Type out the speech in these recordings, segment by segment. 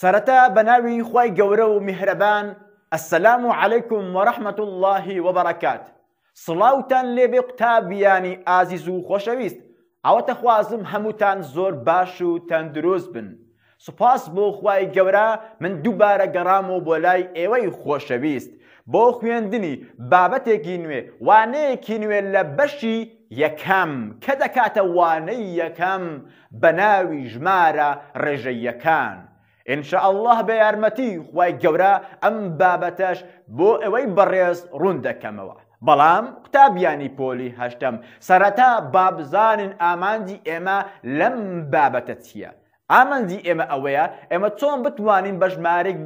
سرەتا بە ناوی خی گەورە و میهرەبان ئەسلام و عیکم وەرەحمت اللهی وەبەرەکات سڵاوتان لێبێ قوتابیانی ئازیز و خۆشەویست ئەوەتە خوازم هەمووتان زۆر باش و تەندروست بن سوپاس بۆ خی گەورە من دووبارە گەڕام و بۆ لای ئێوەی خۆشەویست بۆ خوێندنی بابەتێکی نوێ وانەیەکی نوێ لە بەشی یەکەم کە دەکاتە وانەی یەکەم بە ناوی ژمارە ڕێژەیەکان. ئینشاء الله بە یارمەتی خی گەورە ئەم بابەتەش بۆ ئەوەی بەڕێز ڕوون دەکەمەوە. بەڵام قوتابیانی پۆلی هەشتم سەرەتا بابزانن ئامانجی ئێمە لەم بابەتە چییە؟ ئامانجی ئێمە ئەوەیە ئێمە چۆن بتوانین بەژمارێک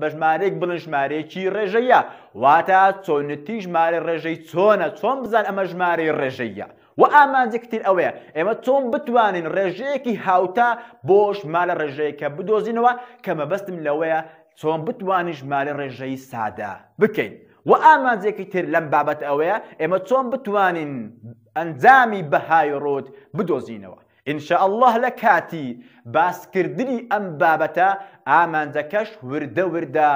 بەژمارێک بڵنژمارێکی ڕێژەیە واتە چۆنتی ژمارە ڕێژەی چۆنە چۆن بزان ئەمە ژمارەی ڕێژەیە. و ئامانجێکتر ئەوەیە ئێمە چۆن بتوانین ڕێژەیەکی هاوتا بۆش مالە ڕێژەیەکە بدۆزینەوە کە مەبەستم لەوەیە چۆن بتوانیش مالە ڕێژەی سادا بکەین. و ئامانجێکی تر لەم بابەت ئەوەیە ئێمە چۆن بتوانین ئەنجامی بەهای ڕۆت بدۆزینەوە. ئینشاء الله لە کاتی باسکردنی ئەم بابەتە ئامانجەکەش وردە وردە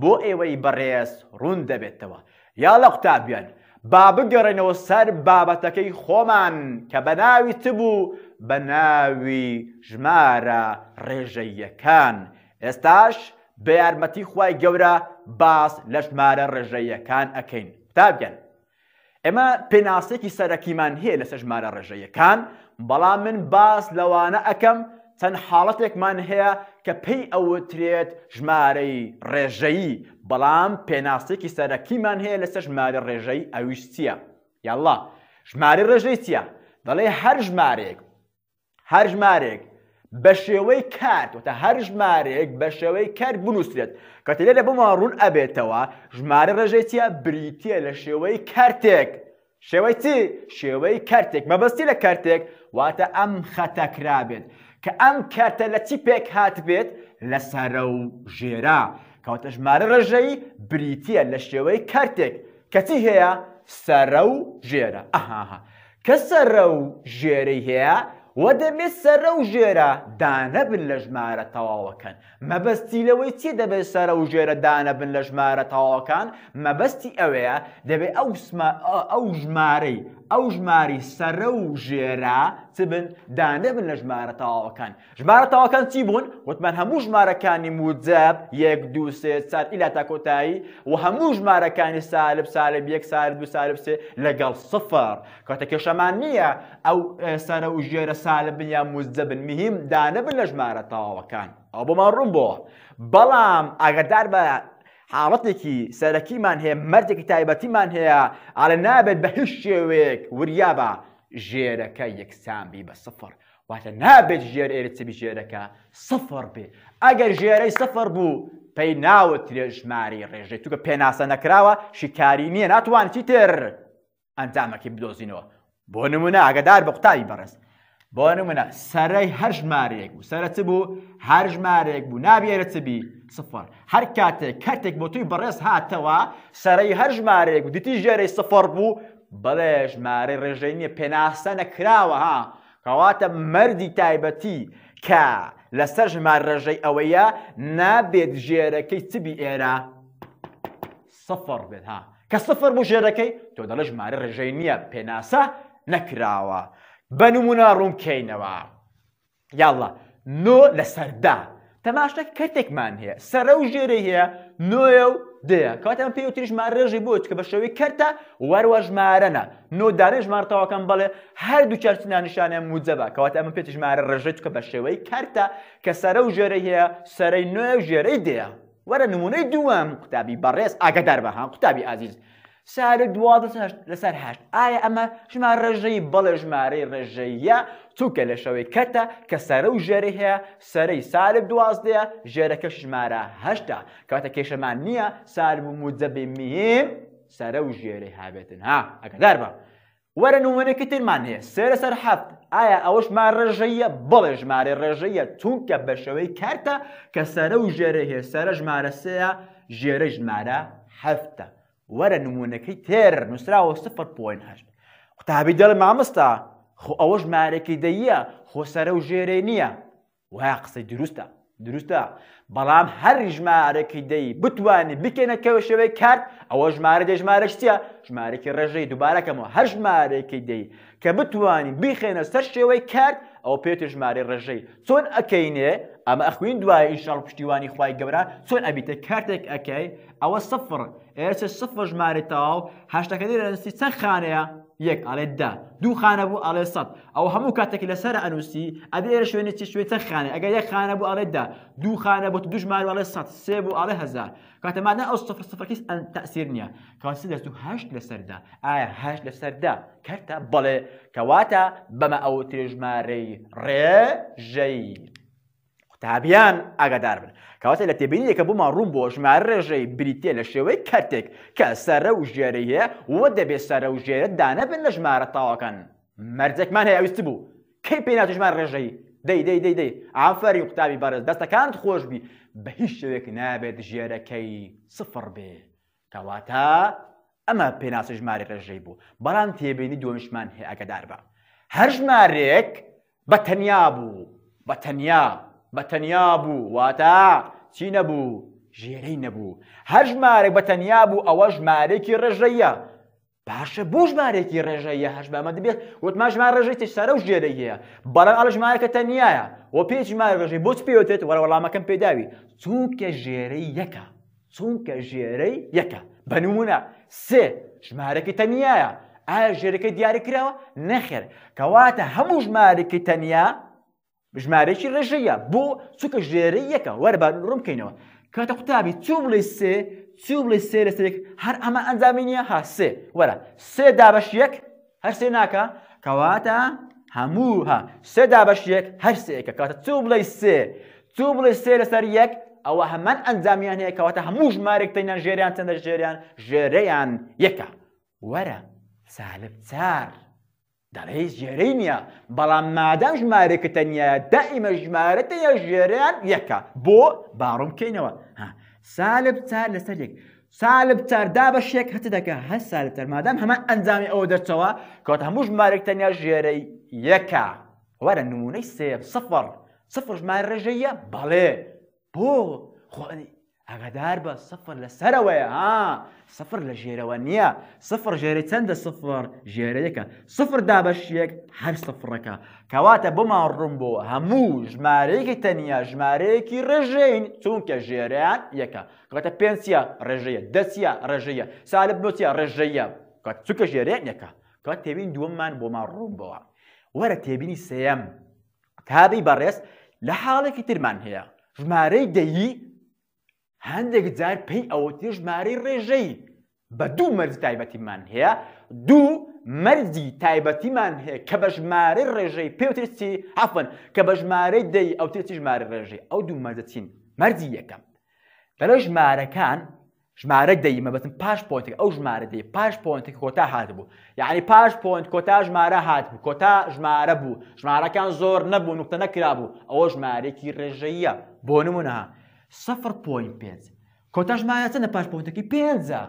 بۆ ئێوەی بەڕێز ڕوون دەبێتەوە. یا لە قوتابیان. با بگەڕێنەوە سەر بابەتەکەی خۆمان کە بە ناوی تبوو بە ناوی ژمارە ڕێژەیەکان ئێستاش بە یارمەتی خی گەورە باس لە ژمارە ڕێژەیەکان ئەەکەین تابگەن ئێمە پێناسێکی سەرەکیمان هەیە لەسەر ژمارە ڕێژەیەکان بەڵام من باس لەوانە ئەەکەم چەند حاڵەتێکمان هەیە کە پێی ئەوترێت ژمارەی ڕێژەیی بەڵام پێناسێکی سەرەکیمان هەیە لەسەر ژمارە ڕێژەی ئەویش چییە؟ یاڵا ژماری ڕێژەی چییە؟ دەڵێ هەر ژمارێک هەر ژمارێک بە شێوەی کارتوتە هەر ژمارێک بە شێوەی کار بنووسێت کە تێ لە بۆمان ڕوون ئەبێتەوە ژمارە ڕێژەی چیە بریتە لە شێوەی کارتێک. شێوەی چی؟ شێوەی کارتێک مەبەستی لە کارتێک واتە ئەم خەتەکرابێت کە ئەم کاتە لە چی پێک هات بێت لە سارە و ژێرا کەوتە ژمارە ڕژەی بریتە لە شێوەی کارتێک کەچی هەیە سەرە و ژێرە ئەهاها کە سەرە و ژێرەی هەیە وە دەبێت سەرە و ژێرە دانەبن لە ژمارە تەواوەکەن مەبەستی لەوەی چی دەبێت سەرە و ژێرە دانەبن لە ژمارە تەواوەکان مەبەستی ئەوەیە دەبێت ئەو ئەو ژمارەی او ژماری سرە و ژێرا چ بن دانێ بن لە ژمارە تاواکان ژمارە تاواکان چی بوون وتمان هەموو دو سێ سات الى تا کۆتایی و هەموو سالب سالب یەک سالب دو سالب سێ لەگەڵ سفر کاتە کێشەمان نییە ئەو سرە و سالب بن یا مهم دانە بن لە ژمارە تاواکان ئەو بۆمان ڕوون بۆ بەڵام حاڵەتێکی سەرەکیمان هەیە مردێکی تایبەتیمان هەیە ئالە نابێت بە هیچ شێوێک وریابە ژێرەکە یەکسانبی بە سفر واتە نابێت ژێر ئێرەچەبی ژێرەکە سفر بێ ئەگەر ژێرەی سفر بوو پێی ناوە ترێژماری ڕێژێت توکە پێناسە نەکراوە شیکاری نییە ناتوانیتی تر ئەنجامەکی بدۆزینەوە بۆ نمونە ئاگدار بە قوتابی بەڕست بۆن منە سەرەی هەر ژمارەیەک بوو سرە چ بوو هەر ژمارێک بوو نابێرە چبی سفر هەر کاتێک کەرتێک بۆ توی بەڕێز هاتەوە سەرەی هەر ژمارێک و دیتی ژێرەی سفر بوو بەڵێ ژمارە ڕێژەی نیە پێناسە نەکراوە ها کەواتە مەردی تایبەتی کە لەسەر ژمار ڕێژەی ئەوەیە نابێت ژێرەکەی چبی ئێرە سفر بێت ها کە سفر بوو ژێرەکەی تۆ دەڵە ژمارە ڕێژەی نییە پێناسە نەکراوە. بە نموە ڕوومکەینەوە یاڵە نۆ لە سەردا تەماشتە کەرتێکمان هەیە سەرە و ژێرە هەیە نۆە و دێ کاتیان پێ و تریژمان ڕێژی بۆت کە بە شەوەی کەرتە وەروە ژمارەە نۆدانە ژمارتەوەکەم بڵێ هەردوو چرتنانیشانە موجەبە کەواتە ئەمە پێ ژمارە ڕژێت کە بە شێوەی کەرتە کە سەرە و ژێرە هەیە سەرەی نوێ و ژێرەی دێە وەرە نمونەی دووەم قوتابی بەڕێز ئاگدار بە هاان قوتابی ئازیز ساری دوهشت لەسەر هەشت ئایا ئەمە ژمار ڕێژەی بەڵێ ژمارەی ڕێژەیە چووکە لە شەوەی کەتە کە سەرە و ژێری هەیە سەرەی سالب دوازدەیە ژێرەکە ژمارە هەشتا کاتە کێشەمان نییە سالب و مودەبی میم سەرە و ژێری هابێتن ها ئەگەدار بە. وەرە نوێنێکی ترمان هەیە سێرە سەر حەفت ئایا ئەوەش ما ڕێژەیە بڵێ ژمارە ڕێژەیە چونکە بە شەوەی کارتە کە سەرە و ژێرە هەیە سەرە ژمارە سەیە ژێرە ژمارە هەفتە. وەرە نمونونەکەی تێر نووسراوە سفر پوین هەشت قوتابی دەڵ مامستا خۆ ئەوە ژمارەکەی دەیە خۆسەرە و ژێرە نییە وای قسەی دروستە دروستە بەڵام هەر ژمارەکەی دەی بتوانێت بکەنەکەەوە شێوەی کارت ئەوە ژمارە دێ ژمارەشتە ژمارەی ڕێژەی دووبارەکەمەوە هەر ژمارەکەی دەی کە بتوانین بیخێنە سەر شێوەی کارت ئەو پێێت ژمارە ڕێژەی چۆن ئەکەینێ ئەمە ان شاء الله پشتیوانی خی گەورە چۆن ئەبیتە کارتێک ئەکەی او سفر ئێستا سفر ژمارە تاو هەشتەکە لەنووسی چەند خانەیە یەک ئاڵێ على دوو دو خانة بو على ئەو او همو لەسەر ئەنووسی ئەدە ئێرە شوێنی چی شوێت چەند خانە ئەگەر یەک خانە بوو ئاڵێ دا دوو خانە بۆ دو ژمار ئاڵێ سەد سێ بوو ئاڵێ هزار کاتەمانە ان سفر سفرکیس ئەن تەسیر نییە کاسی دەست و هەشت لەسەردا ئایا هەشت لەسەردا کەرتە بڵێ کەواتە بەمە ئەو تێژمارەی جيد تابیان ئاگادار بن کەواتە لە تێبینی کە بوومان ڕوون بۆ ژمار ڕێژەی بریتێ لە شێوەی کەرتێک کە سەرە و ژێری هەیە وە دەبێت سەرە و ژێرە دانەبن لە ژمارە تاواکەن مەرجێکمان هەیە ئەوویست بوو کەی پێ ناتژمار ڕێژەی دەی دەی دەی دەی ئافەری قوتابی بەرز دەستەکانت خۆشببی بە هیچ شوێک نابێت ژێرەکەی سفر بێ کەواتە ئەمە پێناسی ژماری ڕێژەی بوو بەڵام تێبینی دومشمان هەیە ئەگەدار بە هەر ژمارێک بە تەنیا بوو بە تەنیا بە تەنیا بوو واتە چی نەبوو ژێرەی نەبوو هەر ژمارە بە تەنیا بوو ئەوە ژمارێکی ڕێژەیە پاشە بۆ ژمارێکی ڕێژەیە هەشبامە دەبێت وتما ژمار ڕێژەی تێسەرە و ژێرەی هەیە بەڵام ئەڵە ژمارەکە تەنیایە و پێ ژمارە ڕێژەی بۆچ پێوتێت وەرە وەڵامەکەم پێداوی چونکە ژێرەی یەکە چونکە ژێرەی یەکە بەنمونە سێ ژمارەکی تەنیایە ئایا ژێرەکەی دیاری کراوە نەخێر کەواتە هەموو ژمارێکی تەنیا ژمارەیەکی ڕێژەیە بو چووکە ژێرە یەکە وەرەبار ڕوومکەینەوە کاتە قوتابی چوو بڵێ سێ چوو بڵێ سێ هر اما هەر ئەمە ئەنجامی نیە ها سێ وەرە سێ دابش یەک هەر سێ ناکە کەواتە هەموو ها سێ دابش یەک هەر سێکە کاتە چوو بڵێ سێ چوو بڵێ سێ لەسەر یەک ئەوە هەمان ئەنجامیان هەیە سالب چار. دەڵێ ژێرەی نییە بەڵام مادام ژمارەکەتە نیە دائیمە ژمارەتە یە ژێریان یەکە بۆ باڕۆم بکەینەوە سالب تر لسر یک سالب تر چاردا بە حتی دکه هست سالب تر مادام انزامی او در توا کات همو ژمارەکەتە کتنیا ژێرەی یکا وەرە نمونه سێ صفر صفر ژمار رجیه بله بو خوانی اغدار با صفر لە سەرەوەیە ها سفر لە صفر نییە تند صفر چەندە سفر ژێرەیەکە سفر دابەشیەک هەر سفرەکە کەواتە بمان ڕوم بۆ هەموو ژمارەیەکی تەنیا ژمارەیەکی ڕێژین چونکە ژێریان یەکە کەواتە پێنسیە ڕێژەیە دەچە ڕێژەیە سالب نوتیە رجية چونکە ژێریان یەکە کەات تێبین دووەممان بۆمان ڕوم بەوە وەرە تێبینی سێم کابی بەڕێز لە ترمان هي جماريك دي هەندێک جار پێی ئەوە تێژماری ڕێژەی بە دوو مەرج تایبەتیمان هەیە دوو مەرجی تایبەتیمان هەیە کە بە ژمارە ڕێژەی پێوترسی هەفن کە بە ژمارەی دەی ئەو تێتی ژمارە ڕێژەی ئەو دوو مەرجەچین مەرجی یەکەم لەلە ژمارەکان ژمارە دەیمە بەتم پاش پۆینتێک ئەو ژمارە دەی پاش پۆینتێک کۆتا هاتبوو یعنی پاش پۆینت کۆتا ژمارە هاتبوو کۆتا ژمارە بوو ژمارەکان زۆر نەبوو نوختە نەکرابوو ئەوە ژمارێکی ڕێژەیە بۆ نمونە سەفر پۆین پێنج کۆتەش مایە چەندە پاش پۆینتەکەی پێنجە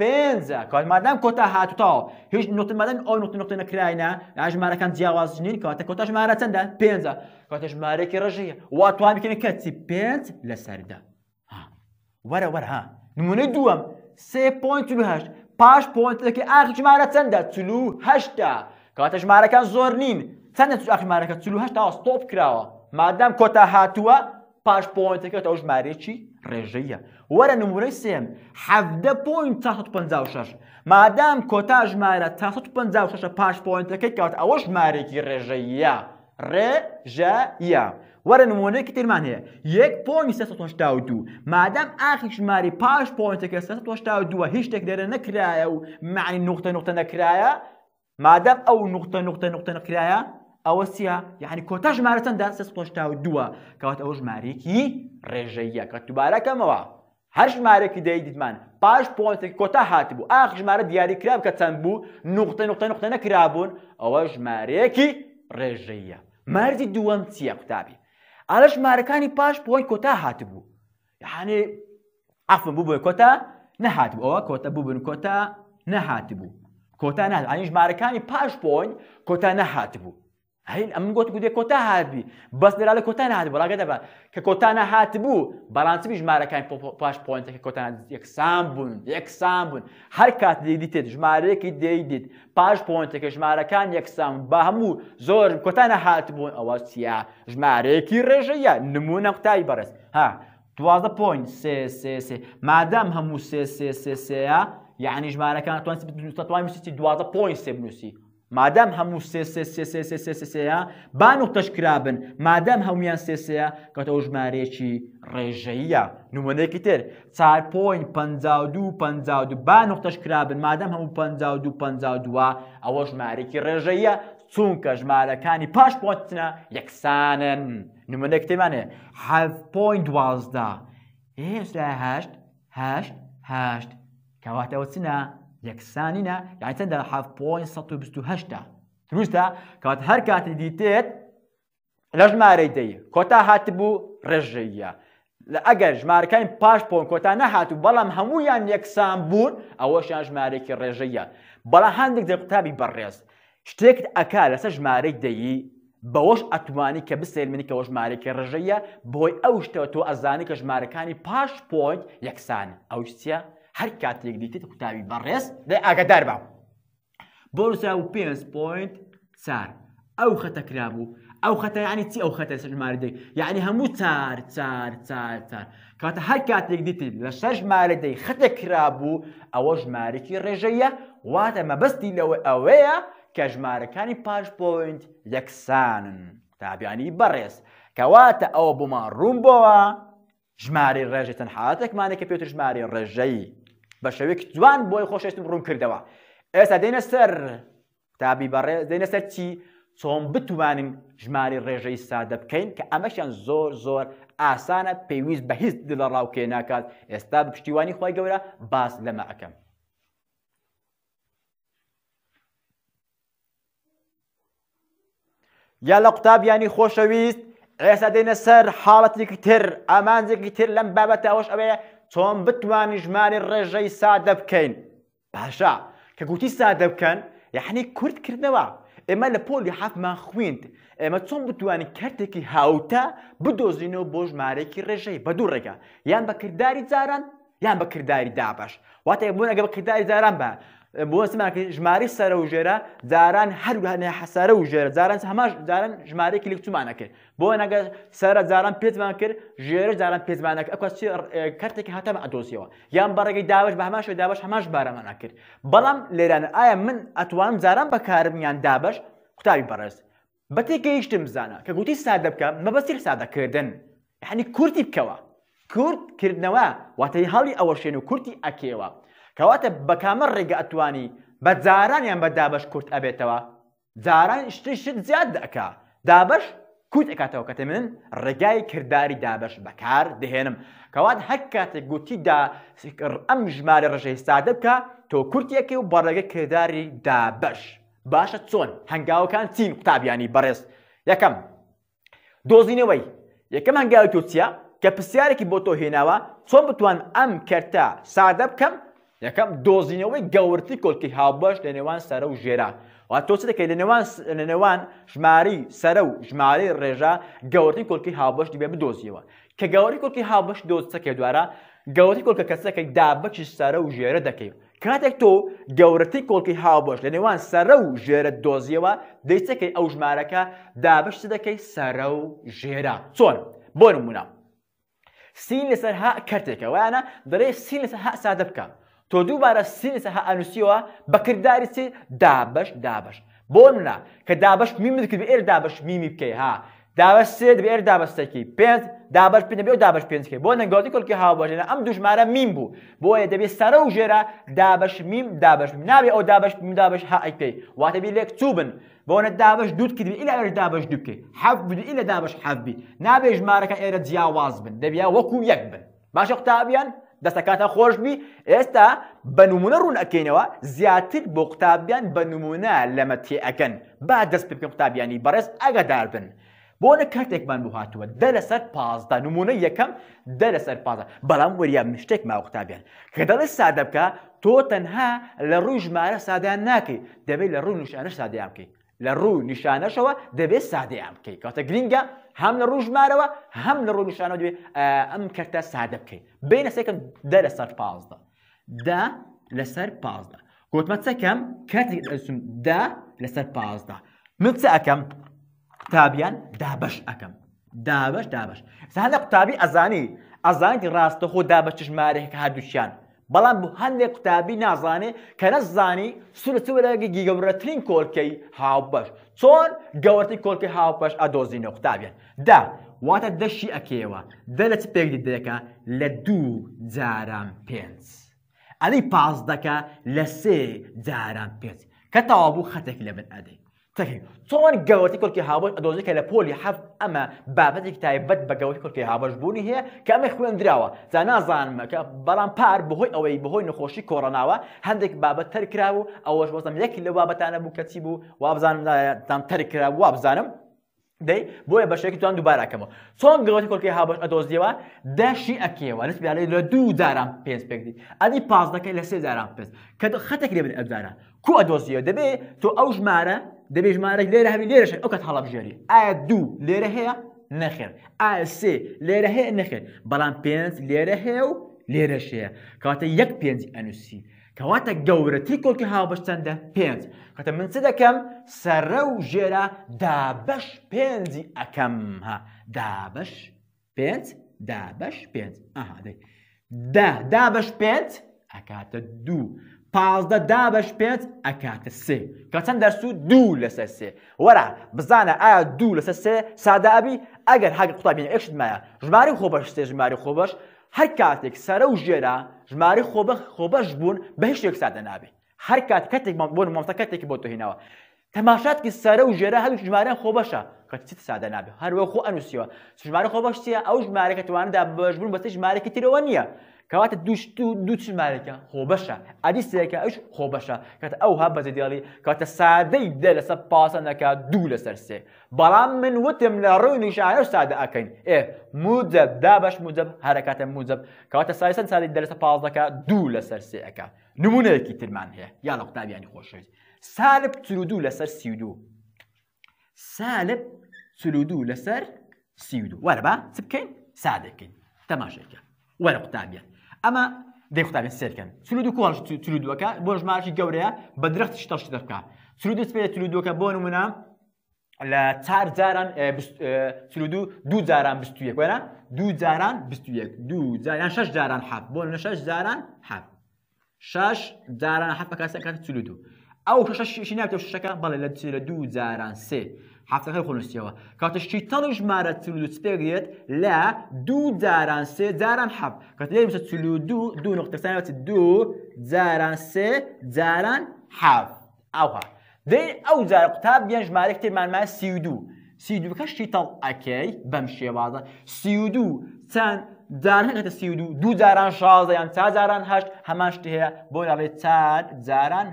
پێنجە کات مادام کۆتا هاتوتاو هیچ نوتمەدەن ئەو نوت نقطی نەکراینە ئاژمارەکان جیاواز نین کاتە کۆتەش مارە چەندە پێنجە کاتە ژمارەێکی ڕژەیە وا توان بکەنە کەچی پێنج لە سەردا وەرە وەرها نمونەی دووەم سێ پوینت هەشت پاش پۆینتەکەی ئاخ ژمارە چەندە چلو هەشتا کاتە ژمارەکان زۆر نین چەندە ئاخمارەکە چلو هەشتا ستۆپ کراوە مادام کۆتا هاتووە پاش چی مارێکی ور نمره سیم هفت پوینت پوین پنزاوشش مادام ماره ژمارە پنزاوشش پاش پۆینتەکەی کەوت ئەوەش مارێکی ڕێژەیە ڕێژەیە. وەرە نمونەیەکی ترمان هەیە یەک پۆنی دو مادام آخرش ماری پاش پۆینتەکە دو هیچ تک دەرە نکرایه و معنی نقطه نقطه نکرایه مادام او نقطه نقطه نقطه نکرایه ئەوە سیە یعنی کۆتا ژمارە چەنددا سێسپۆشتا و دووە کەوات ئەو ژمارەیەکی ڕێژەیە کە دووبارەکەمەوە هەر ژمارەی دیدید من پاش پۆنتێک کۆتا هاتبوو ئاخ ژمارە دیاریکراب کە چەند نقطه نقطه نقطه نوختە نەکرابوون ئەوە ژمارەیەکی ڕێژەیە مەرجی دوام چییە قوتابی ئالە مارکانی پاش پۆی کۆتا هاتبوو یعنی کوتا ئافن بوو بۆی کۆتا نەهاتبوو ئەوە کوتا نه کۆتا نەهاتبوو کوتا نه ئانی یعنی مارکانی پاش کوتا نه کۆتا نەهاتبوو هين ام گوت گوتێ کۆتا هاتبی بەس لێرا لە کۆتان هاات بەڵاگە دەبات کە کۆتانە هات بوو بيج ژمارەکان پاش پۆینتەکە کۆتان یەکسان بوون یەکسان بوون هەر کات دیدیتێت ژمارەیەکی دەیدیت پاش پۆینتەکە ژمارەکان یەکسان بە هەموو زۆر کۆتانە هات بوون ئەوە چیا ژمارەیەکی ڕێژەیە نمونە قوتایی بەرز ها دوازدە پۆین سێ مادام هەموو سێ سێ سێ سەیە یعنی ژمارەکان توانسی بنووسە توانویستی دوازدە پۆین سێ بنووسی مادام هەموو سێسەیە بان و تەشکرابن مادام هەمویان سێسەیە کەتەوە ژمارەیەکی ڕێژەیە نومونێکی تر 4.52 بان و تەشکرابن مادام هەموو 52 ئەوە ژمارێکی ڕێژەیە چونکە ژمارەکانی پاش پۆتنە یەکسانن نومونێک تێمانێ 7.12 هێشت هەشت هەشت هەشت کەواتەوە چنە؟ یەکسانینە یاچەندە 1920 دروستە کات هەر کاتی دیتێت لە ژمارەی دەی کۆتا هاتبوو ڕێژەیە لە ئەگەر ژمارەکەین پاش پۆن کۆتا نەهاتوو بەڵام هەمویان یەکسان بوون ئەوەشیان ژمارێکی ڕێژەیە بەڵام هەندێک دە قوتابی بەڕێز شتێکت ئەک لەسەر ژمارەی دەیی بەوەش ئەتوانی کە بسێرمنی کەەوە ژمارەکە ڕژەیە بۆی ئەو شتەوە تۆ ئەزانی کە ژمارەکانی پاش پۆینت یەکسان ئەو شتە هر دیتی تو کتابی قوتابی ده آگه در باو بروس او پێنج پوینت چار ئەو خەتە کرابوو ئەو خەتە ینی چی ئەو خەتە سەژماری دەی یعنی همو تار هەموو چار چار چار چار کاتە هەر کاتێک دیتیت لە شەژمارە دەی خەتە کرابوو ئەوە ژمارێکی ڕێژەیە واتە مەبەستی اویا که کە کانی پاش پوینت یەکسانن تابیانی بەڕێز کەواتە ئەوە بۆمان ڕوون بۆەوە ژماری ڕێژێتەن حاتێکمانێکە پێتر جماری ڕێژەی بە شەوێک جوان بۆی خۆشێتم ڕوون کردەوە ئێستا دێنە سەر تابی بەڕێ دێنە سەر چی چۆن بتوانین ژماری ڕێژەی سادە بکەین کە ئەمەشیان زۆر زۆر ئاسانە پێویست بە هیچ دڵە ڕاوکێ ناکات ئێستا پشتیوانی خی گەورە باس لەمە ئەەکەم. یا لە قوتابیانی خۆشەویست ئێستا دێنە سەر حاڵەتێکی تر ئامانجێکی تر لەم بابەت ئەوش ئەوەیە چۆن بتوانین ژماری ڕێژەی سادە بکەین باشە کە گوتی سادە بکەن یعنی کورتکردنەوە ئێمە لە پۆلی حەفمان خویند ئێمە چۆن بتوانین کارتێکی هاوتە بدۆزینەوە بۆ ژمارەیەکی ڕێژەی بە دوو ڕێگە یان بەکردداری جاران یان بەکردداری دابش واتە بوون ئەگە بەکردداری جاران بە بۆستماکە ژماری سەرە و ژێرە جاران هەروانێ حەسارە و ژێرە جاران هەماش جاران ژمارەێکی لەکتومانە کرد بۆ نەگە سارە جاران پێتمان کرد ژێرە جاران پێتمانەکە ئەکە کارتێکی هاتەمە ئەدۆسیەوە یان بەڕێگەی داوەش بە هەماش و دابش هەماش بارەمانە کرد بەڵام لێرانە ئایا من ئەتوانم جاران بەکارم یان دابش قوتابی بەڕست بە تێگەیشتم بزانە کە گوتی سادە بکە مەبەسیر سادەکردن هەنی کورتی بکەوە کورتکردنەوە واتەی هەڵی ئەوە شوێن و کورتی ئەکێوە. کەواتە بە کامە ڕێگە ئەتوانی بە جارانیان بە دابش کورت ئەبێتەوە جاران شتیشت زیاد دەکا دابش کوت ئەکاتەوە کەتە من ڕێگای کردداری دابش بەکار دەهێنم کەوات هەر کاتێک گوتیدا ئەم ژمارە ڕژەی سادە بکە تۆ کورتیەکە و بەڕێگە کردداری دابش باشە چۆن هەنگاوەکان چین قوتابیانی بەڕێز یەکەم دۆزینەوەی یەکەم هەنگاوی تۆچیا کە پرسیارێکی بۆ تۆ هێناوە چۆن بتوان ئەم کەرتە سادە بکەم یەکەم دۆزینەوەی گەورتی کۆلکی هاوبەش لە نێوان سەرە و ژێران وا تۆ چ دەکەی لە نێوان ژماری سەرە و ژماری ڕێژە گەورتی کۆلکی هاوبەش دیبێ بدۆزیەوە کە گەوری کۆلکی هاوبەش دۆزچەکە دوارە گەوری کۆلکە کەسەکەی دابەکی سەرە و ژێرە دەکەی کاتێک تۆ گەورەتی کۆلکی هاوبەش لە نێوان سەرە و ژێرە دۆزیەوە دەیچەکەی ئەو ژمارەکە دابش دەکەی سەرە و ژێرە چۆن بۆ نمونە سین لەسەر ها کەرتێکەوەیانە دەڵێ سین لەسەر ها سادە بکە تو دوباره سینی ها و بکرداری چی دابش دابش بون که دابش میمید که بیر دابش میمید که ها دابش بیر دابش تا کی پند دابش پێ بیو دابش که که ها نەنگاڵی نه ام دوش مارا میم بو بۆیە دەبێت سەرە و ژێرە دابش میم دابش نه او دابش میم دابش هائیکەی بی لیک چوبن بونه دابش دوت که ئیلا ایر دابش دوب که حف بوو ایر دابش حەفبی که ایر دیا جیاواز بن بیا وکو یک بن باشە اقتابیان دەستەکانتان خۆشببی ئێستا بەنمونە ڕوون ئەکەینەوە زیاتر بۆ قوتابیان بە نمونە لەمە تێەکەن با دەست پێ قوتابیانی بەڕێز ئەگەدار بن. بۆنە کارتێکمان بهاتووە دە لەسەر پازدا نمونە یەکەم دە لەسەر پازدا بەڵام وەریە مشتێک ماوەختابیان کە دەڵێ سادە بکە تۆ تەنها لە ڕوو ژمارە سادیان ناکەی دەبێت لە ڕوو نوشانە سادیان بکەی لە ڕوو نیشانەشەوە دەبێت سادەیان بکەیت کاتە گرینگە هەم لە ڕوژمارەوە هەم لە ڕوو نیشانە دوێ ئەم کەرتە سادە بکەیت بینە سێکم دە لەسەر پازدا دا لەسەر پازدا گوتمە چەکەم کاتێکم دا لەسەر پازدا من چ ئەەکەم تابیان دابش ئەەکەم دابش دابش سا هەندە قوتابی ئەزانی ئەزانانی ڕاستە خۆ دابش ژمارەیە کە هەردووشیان بەڵام بوو هەندێک قوتابی نازانێ کە نەزانی سورەتوەرەگە گیگەورەترین کۆلکەی هاوبەش چۆن گەورەی کۆلکەی هاوپەش ئەدۆزینە قوتابیان دا واتە دەشی ئەکەیەوە دە لە چ پێگری دەکە لە دوو جاران پێنج ئەلی پاس دەکە لە سێ جاران پێنج کە تەوابوو خەتێک لە بن ئەدەی تەکی چۆن گەوتی کلکی هاوبش ئەدۆزی کە لە پۆلی حەف ئەمە بابەتێک تایبەت بە گەوتی کلکی هاوبش بوونی هەیە کە ئەمە خوێندراوە جا نازانمە کە بەڵام پار بەهۆی ئەوەی بەهۆی نەخۆشی کۆڕناوە هەندێک بابەت تەرکرا و ئەوەش بۆزم یەکی لە بابەتانە بوو کەچی بوو وابزانمدان تەرکرا وابزانم دەی بۆیە بەشێکی توان دووباراکەمەوە چۆن گەوتی کلکی هاوبش ئەدۆزیەوە داشی ئەکەوە لەس بیاڵی لە دوو داران پێنج پێکدی ئەدی پازەکەی لە سێ داران پێست کە خەتێک لێبن ئەبدارە کو ئەدۆزیەوە دەبێت تۆ ئەو ژمارە دەبێ ژمارەك لێرە هەبی لێرەش ئەو کە هەڵبژێری ئایا دوو لێرە هەیە نەخێر ئایا سێ لێرە هەیە نەخێر بەڵام پێنج لێرە هەیە و لێرەشەیە کاتە یەک پێنج ئەنووسی کەواتە گەورەتی کۆکی هاوبش چەندە پێنج کەتە من چ دەکەم سەرە و ژێرە دابش پێنجی ئەەکەم ها دابش پێنج دابش پێنج ئەها دەی دا دابش پێنج ئەکاتە دوو. پازدە دابش پێت ئەکاتە سێ کە چەند دەرسوو دوو لەسەر سێ وەرە بزانە ئایا دوو لەسەر سێ سادابی ئەگەر حەق قوتابین ئەشتمایە ژماری خۆبەش سێ ژماری خۆبەش هەر کاتێک سەرە و ژێرا ژماری خۆبەش بوون بە هیچ شتێک سادە نابێت هەر کات کەتێک بۆن مامتە کاتێکی بۆ تۆهینەوە تەماشاتکی سەرە و ژێرە هەلو ژمارە خۆبەشە قەتچیت سادە نابێت هەروە خۆ ئەنووسیەوە ژمارە خۆ بەشتە ئەو ژمارەکە تواندا بەشبوون بەستە ژمارەکە ترەوە نییە کەواتە دوشت و دو ژمارەکە خۆبەشە ئەدیسەکە ئەوش خۆبەشە کەتە ئەو ها بەجە دیڵی کاتە سادەی دە لەسەر پاسەنەکە دوو لەسەر سێ بەڵام من وتم لە ڕووی نیشانە سادە ئەەکەین ئێ موجب دا بەش موجب هەرەکاتە موجب کەواتە سایسەن سادەی دەرسە پازەکە دوو لەسەر سێەکە نمونەیەکی ترمان هەیە یا لە قوتابیانی خۆشویست سالب ترودوو لەسەر سیودوو سالب سلودو لەسەر سیودو وەرە بە چ بکەین سادەکەین تەماشێکە وەرە قوتابە ئەمە دەی قوتابێت سێرکەن سلودو کۆڵ تلودوەکە بۆ ژمارشی گەورەیە بە درختی شتەشت دەکە سلودس پێ تلودوەکە بۆ نمونە لە چار جاران سلودو دوو جاران بستویەک وەرە دوو جاران بستویەک دوو جاریان شش جاران حەب بۆ نە شش جاران حەب شش جاران حەب بەکەسەکە سلودو ئەو شش ناوتە شەکە بەڵێ لە لە دوو جاران سێ هەفتەکە خونوسیەوە کاتەشتی تەڵی ژمارە چلو پێگرێت لە دوو جاران سێ جاران حەب کەت لێمسە چلو دوو دوو نقطەسانەوەت دوو جاران سێ جاران حاب ئەوها دێ ئەو جار قوتاب بێن ژمارەێک تێمانما سی دوو سی دوو کەشتی تەڵ ئەکەی بەم شێوازە سی دوو چەند دانەکەتە سی دوو دوو جاران شازە یان تا جاران هەشت هەمان شت هەیە بۆ ناوێت چار جاران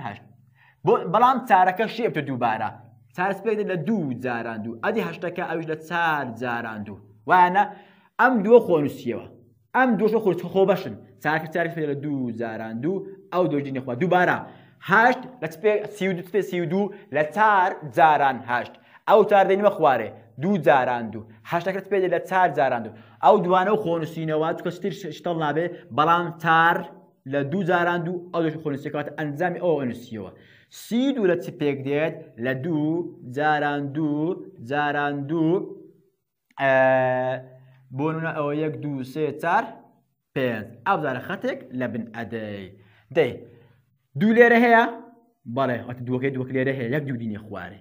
بەڵام چارەکە شێبتە دووبارە چارسپێک لە دوو جاراند و ئەدی هەشتەکە ئەوش لە چار جاراند و وانە ئەم دووە خۆنووسیەوە ئەم دوۆشە خورد خۆ بەشن چاکە چارفێ لە دوو جاراند و ئەو دۆژی نەخوا دووبارە هاشت لە سی دو لە چار جاران هاشت ئەو چاردەینمە خوارێ دوو جاراند و هەشتەکەت پێ لە چار جاراند و ئەو دوانە و خۆنووسینەوە کەستر شتەڵ نابێ بەڵام تار لە دوو جاراند و ئەو دۆش خۆنووسەکەات ئەنجامی ئەو ئەنووسیەوە. سی دوو لە چی پێک دێت لە دوو جاران دوو جاران دوو بۆ نونە ئەوە یەک دوو سێ چار پێنج ئابزارە خەتێک لە بن ئەدەی دەی دوو لێرە هەیە بەڵێ ئەت دووەکەی دووەک لێرە هەیە یەک دوودینی خوارێ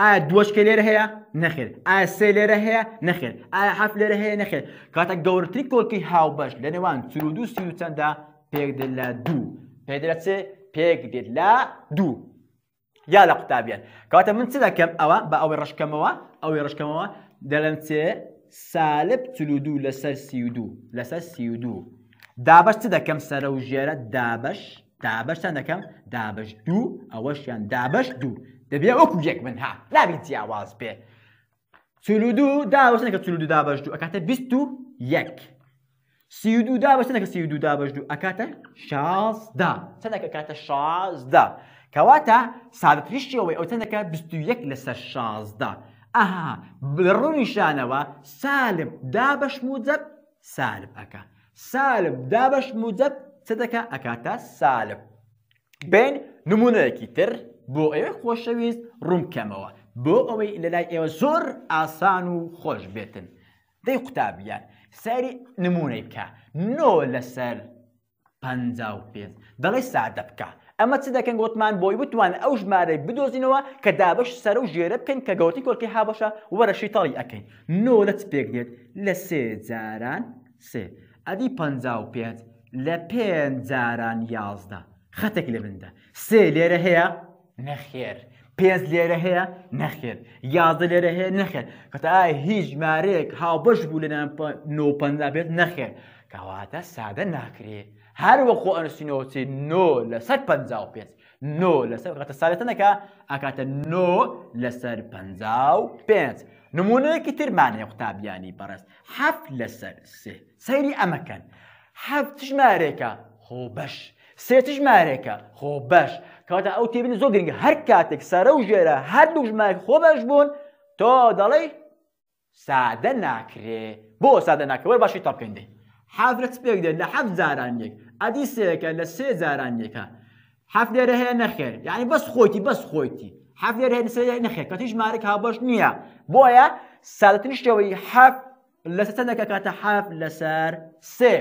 ئایا دووەشکە لێرە هەیە نەخێر ئایا سێ لێرە هەیە نەخێر ئایا حەف لێرە هەیە نەخێر کاتە گەورتری کۆڵکی هاوبەش لە نێوان چلو دوو سی و چەندە پێک لە دوو پێدرەچێ پێک دێت لە دوو يا لقطابيان كواتا من لە كم أوا با أو دەکەم كم أوا أو ڕشکەمەوە كم أوا دلم تي سالب تلودو لەسەر سيودو لەسەر سيودو دابش تدا كم سەرە وجيرا دابش دابش دابشتان كم دابش دو أوش ئەوەشیان دابش دوو دەبێ وەکو یەک من ها لا نابی بي تلودو دابش داوەستنەکە تلودو دابش دوو ئەکاتە بیست يك سيودو دابش دابشتنەکە سيودو دابش دو أكاتا شاز دا شازدا چەندەکە شاز دا کەواتە سادتریشتی ئەوەی ئەوتە دەکە 21 لەسەر 16دا ئەها بڕوونیشانەوە سالب دابش موجب سالب ئەکە سالب دابش موجب چ دەکە ئەکاتە سالب بین نمونەیەکی تر بۆ ئێوە خۆشەویست ڕوومکەمەوە بۆ ئەوەی لەلای ئێوە زۆر ئاسان و خۆش بێتن دەی قوتابیان سەری نمونەی بکە نۆ لەسەر پ پێ دەڵی سادە بکە ئەمە چ دەکەن گوتمان بۆی بتوان ئەو ژمارەی بدۆزینەوە کە دابش سەر و ژێرە بکەن کە گەوتی کۆلکی هابەشە وەرەشی تاڵی ئەەکەین نۆ لە چ پێک دێت لە سێ جاران سێ ئەدی پ پێ لە پێ جاران یازدا خەتێک لێ بندە سێ لێرە هەیە نەخێر. پێنج لێرە هەیە نەخێت یازدە لێرە هەیە نەخێت کەتا هیچ ژمارەیەک هاو بەش بوو لەنان نۆ پێت نەخێت کەواتە سادە ناکرێت هەروە خۆ ئەنسینۆچی نۆ لە سەر پ پێ نۆ لەسەرقەتە ساەتەنەکە ئاکاتە نۆ لەسەر پ پێ نمونەیەکی ترمانەیە قوتابیانی بەڕست هەفت لەسەر سێ سەیری ئەمەکەن هەفت ژمارێکە خۆ بەش سێت ژمارێکە خۆ بەش کەواتە ئەو تێبن زۆ گرنگگە هەر کاتێک سەرە و ژێرە هەردوو ژمارە خۆ بەش بوون تۆ دەڵێ سادە ناکرێ بۆ سادە ناکەوە باشی تاپکەندی حفرت پێک دێت لە حەف زاران یەک ئەدی سێەکە لە سێ زاران یەکە حەف لێرە هەیە نەخێر یعنی بەس خۆیتی بەس خۆیتی حەف لێرە هەیە سێ نەخێر کەتیش مارک هابەش نییە بۆیە ساڵتنی شتەوەی حەف لەسەر چەندەکە کاتە حەف لەسەر سێ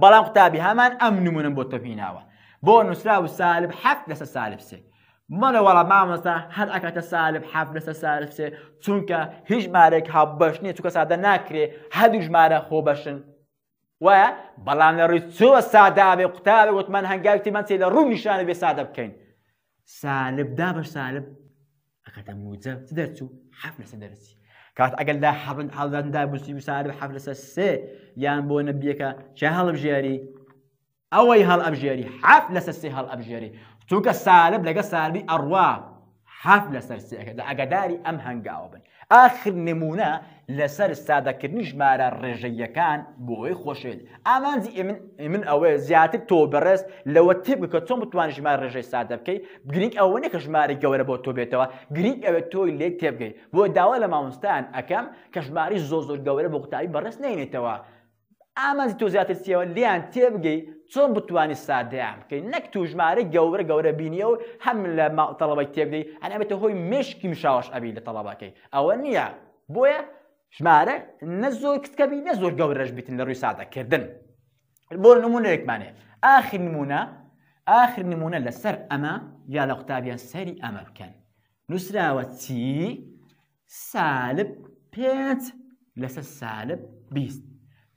بەڵام قوتابی هەمان ئەم نمونم بۆ تەپیناوە بۆ نووسرا و سالب حف لەسەر سالب سێ مەە وەڵە مامەستا هەر ئەکاتە سالب حەف سالب سێ چونکە هیچ مارێک هابەش نییە چونکە سادە ناکرێ هەردوو ژمارە و بلان رتو ڕووی چوە سادابێ قوتابێ وتمان من سێ لە ڕوو نیشانە بێ سادە بکەین سالبدا بەش سالب ئەقەتە موجە دەرچوو حەف لەسە دەرسی کات ئەگەل دا حەبن حڵداندا بسی وسالب حەف لەسە سێ یان بۆ نەبیەکە چ هەڵب ژێری ئەوەی هەڵ ئەبژێری حەف لەسە سێ هەڵ ئەبژێری سالب لەگە سالبی ئەڕوا حەف لەسەر سێەکە لە ئەگەداری ئەم بن ئاخر لەسەر سادەکردنی ژمارە ڕێژەیەکان بۆ ئەوی خۆشێت ئامانزی من ئەوەیە زیاتر تۆ بەڕێز لەوە تێب کە تۆم بتوان ژمار ڕێژەی سادە بکەیت گرنگ ئەوە نەکە ژماری گەورە بۆ تۆ بێتەوە گرنگ ئەوێت تۆی لێک تێبگەیت بۆ داوا لە مامۆستان ئەەکەم کە ژماری زۆ زۆر گەورە بۆ قوتابی بەڕست نینێتەوە ئامانزی تۆ زیاتر سیەوە لیان تێبگەی چۆن بتوانانی سادەیان بکەین نەک تو ژمارە گەورە گەورە بینیەوە هەم لە تەڵەبەی تێبگەی هەنابێتە هۆی مشکی مشاوەش ئەبی لە تەڵەبەکەی ئەوە نییە بۆیە شماره نە كتكبي کتکەبی جو زۆر گەورەش بیتن لە ڕووی سادەکردن بۆ نمونونێکمانێ آخر نمونة آخر نمونة لەسەر أما يا لە قوتابیان سەری ئەمە بکەن نووسراوە چی سالب پێنج لس سالب بیست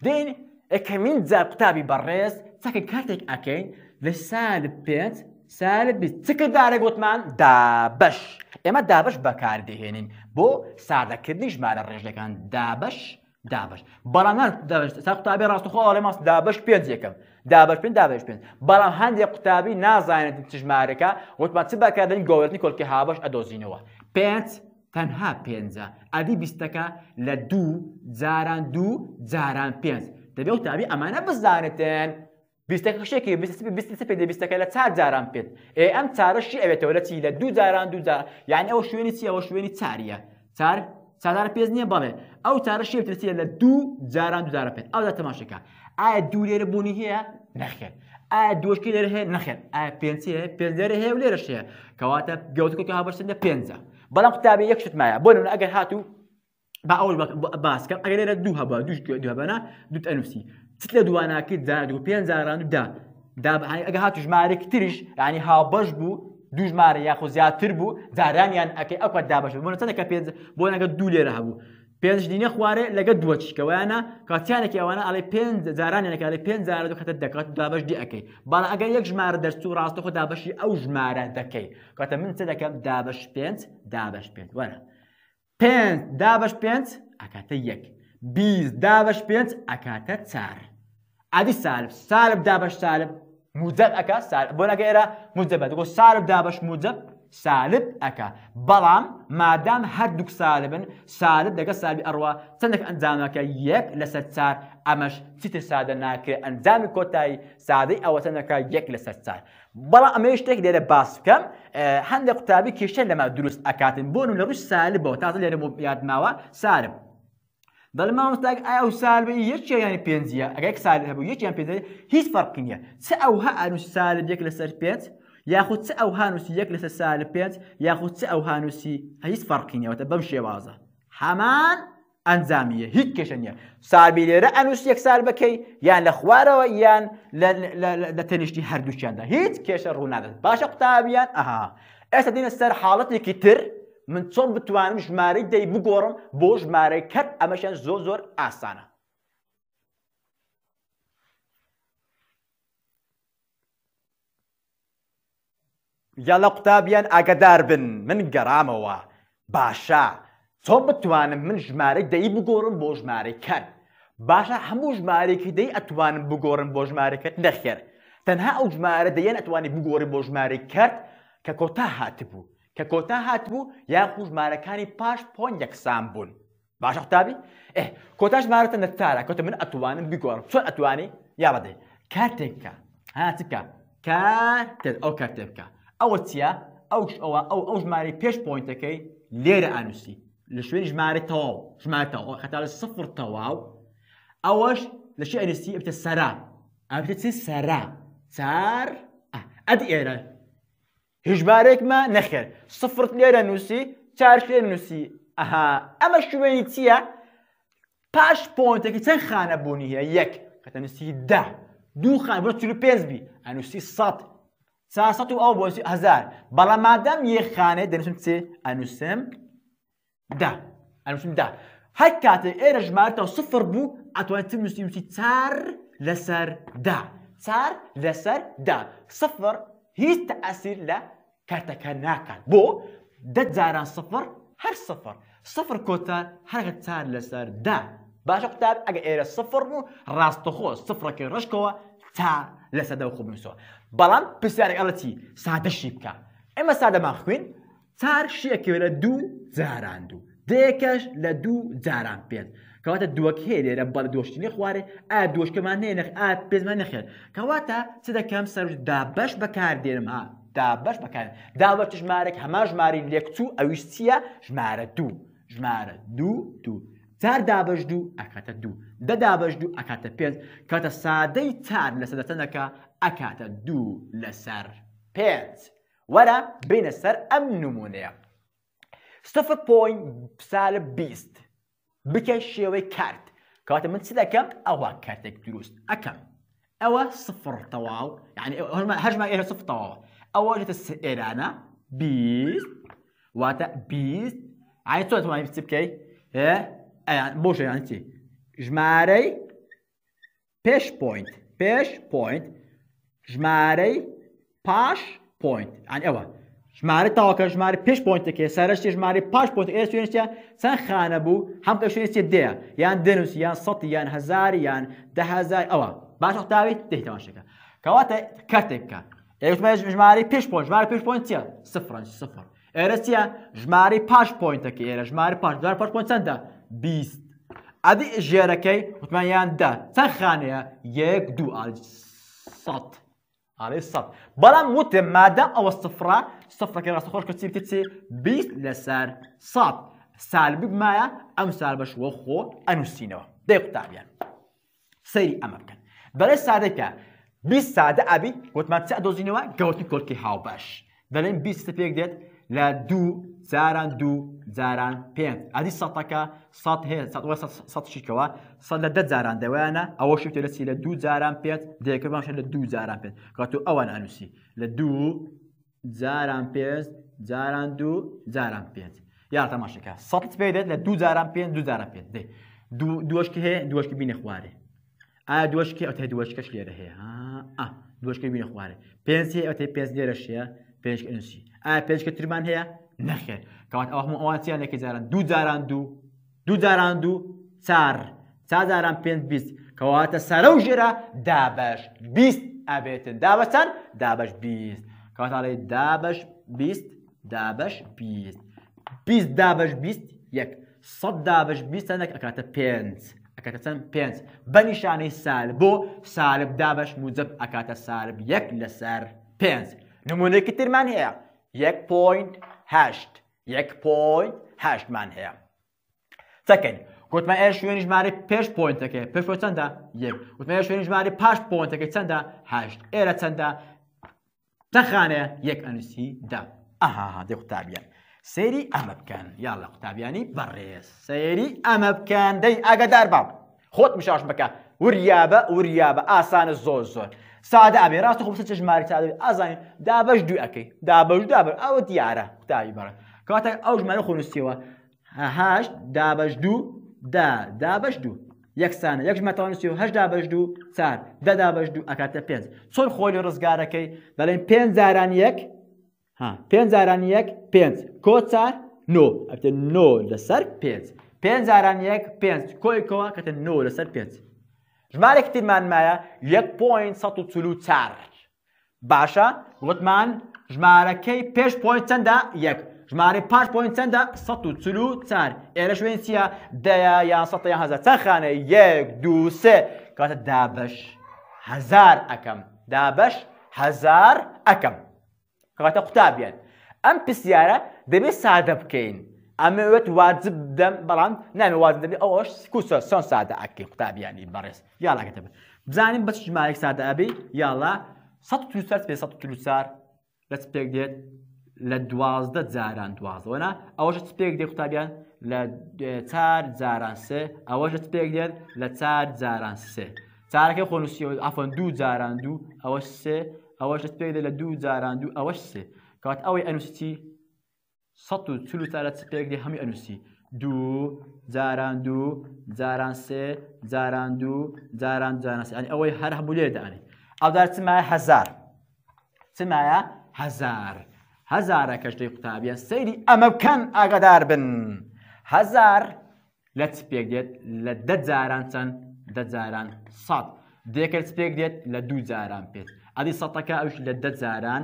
دين ئەکەمین جار قوتابی بەڕێز چەکە کاتێک اكين لە سالب پێنج سالب بیست چکە دارێک گوتمان دابش. ئێمە دابش بەکاردەهێنین بۆ ساردەکردنی ژمارە ڕێژەکان دابش دابش بەڵام تا قوتابی ڕاستخۆڵێ ماست دابش پێنج یەکەم دابش پێ دابش پێ بەڵام هەندێک قوتابی نازانێت تژمارەکە وتمان چ بەکاردنی گۆوێتنی کۆلکی هابش ئەدۆزینەوە پێنج تەنها پێنجە ئەدی بیستەکە لە دوو جاران دوو جاران پێنج دەبێ قوتابی ئەمانە بزانێتێن بیستەکەشێکی بیستەکە لە چار جاران پێت ئێ ئەم چارەشی ئەوێتەوە لە چی لە دوو جاران دوو جار یان ئەوە شوێنی چی ئەوە شوێنی چاریە چار چادار پێز نییە بڵێ ئەو چارە شێترسیە لە دوو جاران دوزارە پێت ئەو لە تەماشەکە ئایا دوو لێرە بوونی هەیە نەخێت ئایا دۆشکی لێرە هەیە نەخێت ئایا پێنجێ پێنجێرە هەیە و لێرەشەیە کەواتە گەوتکە هابەرسندە پێنجە بەڵام قوتابی یەکشتمایە بۆ نمونە ئەگەر هاتوو با ئەول باسکەم اگر لێرە دوو هەبە دوش دوهبەنە دوت ئەنووسی ست لە دوواناکە داند و پێ زاران و دا ئەگە هات ژمارێک تریش ینی هاوبەش بوو دوو ژمارە یاخۆ زیاتر بوو جارانیان ئەەکەی ئەکات دابش بۆ چندەکە پێ بۆ نەگە دوو لێرە هەبوو پێنج دینە خوارێ لەگە دووە چکەوەیانە کاتیانێکی ئەوانە ئەڵێ پێ جارانێکەکە پێ زار دو خەتە دەکات دابش دی ئەەکەی بالا ئەگەر یەک ژمارە دەرچ و ڕاستە خۆ دابشی ئەو ژمارە دەکەی کاتە من چ دەکەم دابش پێنج دابش پێنج وەرە پێنج دابش پێنج ئەکاتە یەک بیست دابش پێنج ئەکاتە چار عادی سالب سالب دابش سالب موجب ئەکە بۆ نەکە ئێرە موجبێت گۆ سالب دابش موجب سالب ئەکە بەڵام مادام هەردووک سالبن سالب دەگە سالبی ئەڕوا چەندێک ئەنجامەکە یەک لەسەر چار ئەمەش چیتر سادە ناکرێت ئەنجامی کۆتایی سادەی ئەوە چەندەکە یەک لەسەر چار بەڵام ئەمە شتێک لێرە باس بکەم هەندێک قوتابی کێشە لەما دروست ئەکاتن بۆن لە ڕوش سالبەوە تازە لێرە یادماوە سالب بل ما مستاق أو سالب إيه؟ يش يعني بينزيا أجاك سالب هبو يش يعني بينزيا هيش فرق كنيا سأو ها أنو سالب يك لسر بيت ياخد سأو هانوس يك لسر سالب بيت ياخد سأو هانوسي هيش فرق كنيا وتبمشي وازا حمان انزامیه هیچ کشنیه سالبی لیره انوس یک سال بکی یان لخواره ل یان لتنشتی هر دوشنده هیچ کشن رو نداد باشه قطابیان اها ایسا دین السر حالتي كتر من چۆن بتوانم ژمارەی دەی بگۆڕم بۆ ژمارەی کرد ئەمەشان زۆر زۆر ئاسانە یا لە قوتابیان ئاگدار بن من گەڕامەوە باشە چۆن بتوانم من ژمارەی دەی بگۆڕم بۆ ژمارەی کرد باشە هەموو ژمارێکی دەی ئەتوانم بگۆڕم بۆ ژمارەکەت نەخێر تەنها ئەو ژمارە دەیەن ئەتوانی بگۆڕی بۆ ژمارەی کرد کە کۆتا هاتبوو کە کۆتا هاتبوو یا خوژمارەکانی پاش پۆن یەکسان بوون باشە قوتابی ئێ کۆتاش مارەتە نەتارە کۆتە من ئەتوانم بگۆڕم چۆن ئەتوانی یا بەدەی کاتێککە هاتکە کاتێت ئەو کاتێبکە ئەوە چیە ئەوش ئەوە ئەو ئەو ژماری پێش پۆینتەکەی لێرە ئانووسی لە شوێن ژمارە تەواو ژمارەتەوە خەتا لە سفر تەواو ئەوەش لەشی ئەنووسی ئەبتە سەرا ئەبتە چی سەرا چار ئەد ئێرە هجبارك ما هژبارێکمە نەخێر سفرت لێرە نووسی چارش لێر نووسی ئەها ئەمە شوێنی چییە؟ پاش پۆنتێکی چەند خانە بوونی هەیە یەک کەتە نووسی ده دوو خان بۆ چلو پێنج بی ئەنووسی سەد ساسەد و أو بونسي هزار بلا بەڵام مادەم یە خانێ دەنووسم أنوسم دا أنوسم دا هاي هەر کاتێک ئێرە ژمارتەوە صفر بو أتوان نووسی نووسی تار لسر دا چار لسر دا صفر هیچ تەعسیر لە کارتەکە ناکات بۆ دە جاران سفر هەر سفر سفر کۆتار هەرگە چار لەسەر دا باشە قوتار ئەگە ئێرە سفر بوو ڕاستەخۆ سفرەکەی ڕشکەوە تا لەسەر دە خوب بنووسەوە بەڵام پرسیارێک ئەڵەتی سادەشی بکە ئێمە سادەمان خوێن چار شیەکەوێرە دوو جاران دوو دێکەش لە دوو جاران پێێت. کەواتە دووەک هەیە لێرە بەڵ دۆشتنی خوارێ ئا دۆشکەمان نێنەخ ئا پێزمان نەخێن کەواتە چ دەکەم سەر دا بەش بەکاردێنم ها دا بەش بەکار داوەچ ژمارێک هەما ژماری لێکچوو ئەویش چییە ژمارە دوو ژمارە دوو دوو. چار دابش دوو ئەکاتە دوو دە دابش دوو ئەکاتە پێنج کاتە سادەی چار لە سەدەتەنەکە ئەکاتە دوو لەسەر پێنج وەرە بینە سەر ئەم نمونەیە. سفت پۆین سالە بیست بکە شێوەی کارت کەواتە من چ دەکەم ئەوە کاتێک دروست ئەەکەم ئەوە سفر تەواو یعنی هەژما ئێرە سفر تەواوە ئەوە لێتە ئێرانە بیست واتە بیست ما تۆ دەتوانانی إيه بکەی بۆ يعني تي جماري بيش بوينت بيش بوينت جماري باش بوينت يعني أوه ژمارە تاواکە ژمارە پێش پۆینتەکە سەرشتی ژماری پاش پۆینت ئێ شوێنشتە چەند خانە بوو هەم کە شوێنستی دێ یان دەنووس یان سەتی یان هزار یان دههزار ئەوە باشتاوی دەیتەواشەکە کەواتە کاتێک بکە ئێمە ژماری پێش پۆین ژمارە پێش پۆین چە سفرنج سفر ئێرە چە ژماری پاش پۆینتەکە ئێرە ژماری پاشدار پاش پۆین چەندە بیست ئەدی ژێرەکەی وتمانیان دا چەند خانەیە یەک دوو ئاڵ سەد ئاڵی سەد بەڵام وتێ مادەم ئەوە سفرە صفر كده راس راسخوش كتير كتير بيس لسر صاد سالبي بمايا أم سالبش وخو أنوسينو دقيق تابعا سيري أما بكن بلا ساده كا بيس ساده أبي ما وتمان تأدوزينو قوتني كولكي هاو باش دلين بيس تبيك ديت لا دو زاران دو زاران بين ادي سطكا سط هي سط وسط سط شيكوا سط لدد زاران دوانا او شفت لسي لدو زاران بين ديك ما شل دو زاران بين قالتو اوان انوسي لدو جاران پێنج جاران دوو جاران پێنج یار تەماشەکە سەت پێدەێت لە دوو جاران پێنج دوو جاران پێنج دێ دوشکی هەیە دوشکی بینە خوارێ ئایا دوشکی ئەوتە دوشکەش لێرە هەیە دوشکی بینە خوارێ پێنج ئەوتێ پێنج لێرەشەیە پێنج ئەنسی ئایا پێنجکە ترمان هەیە نەخێ کەوات ئەو هەموو ئەوانسییان لەکە جاران دوو جاران دوو دوو جاران دوو چار چا جاران پێنج بیست کەواتە سەرە و ژێرە دابش بیست ئەبێتن دابستان دابش بیست کاتاڵێ دابش بیست دابش بیست بیست دابش بیست یەک سەد دابش بیست هەندێک ئەکاتە پێنج ئەکاتە چەند پێنج بەنیشانەی سال بۆ سالب دابش موجب ئەکاتە سالب یەک لەسەر پێنج نمونێکی ترمان هەیە یەک پوینت هەشت یەک پوینت هەشتمان هەیە چەکەین گوتمە ئێ شوێنی ژماری پێش پوینتەکە پێش چەندە یەک وتمە شوێنی ژماری پاش پوینتەکەی چەندە هەشت ئێرە چەندە تەخانەیە یەک ئەنووسی دا ئەها دی قطابیان سری ئەمە کن یا لە قوتابیانی سری سەیری کن دی اگه در باب خۆت مشاش بکە وریابە وریابە ئاسانە زۆر زۆر سادە ئەبێ ڕاستە خۆ چژماری چاوی ئازانین دابش دوو ئەەکەی دابش دابر ئەوە دیارە قوتابی بڕێ کاتە ئەو خونستی و هشت دابش دو دا دابش دو یەکسانە یەک ه بەشد و چار دەدا بەشد و ئەکاتە پێنج چۆن خۆی لە ڕزگارەکەی دەڵێن پێنج زاران یەک پێنج زاران یەک پێنج کۆ چار نۆ ئەتە نۆ لەسەر پێنج پێنج زاران یەک پێنج کۆیکەوە کەتە نۆ لەسەر پێنج ژمارێک ترمانمایە یەک پوین چار باشە وتمان ژمارەکەی پێش پوین چەندە یەک ژمارە پاش پوین چەندە 1940 ئێرە شوێن چییە دەیە یا سەهزار چەخانە یەک دووسێ کاتە دابش هزار ئەەکەم دابش هزار ئەەکەم کاتە قوتابیان ئەم پرسیارە دەبێت سادە بکەین ئەمەوێت واجب بدەم بەڵام نامێ واز دەبێت ئەوەش کوسە سۆن سادە ئەکەین قوتابیانی بەڕێز یاڵاکەتە بن بزانین بەچ ژمارێک سادە ئەبی یاڵا 1 پێ 1 لە پێک دێت لە دوازدە جاران دوازەوەنا ئەوەشە پێک دێ قوتابیان لە چار جاران سێ ئەوەشە پێک دێت لە چار جاران سێ چارەکە خۆنووسیەوە ئەفەن دوو جاران دوو ئەوە سێ ئەوەشە پێک دێت لە دوو جاران دوو ئەوەش سێ کات ئەوەی ئەنووسی چلو تارە پێک دێ هەمی ئەنووسی دوو جاران دوو جاران سێ جاران دوو جاران جاران سێ ئەوەی هەر هەبوو لێدانێ ئەودار چمایە هەزار چمایە هەزار. هەزارە کەشتەی قوتابیە سەیری ئەمە بکەن ئاگادار بن هەزار لە چ پێک دێت لە دە جاران چەند دە جاران سەد دێکرد پێک دێت لە دوو جاران پێت ئەدی سەەکە ئەوش لە دە جاران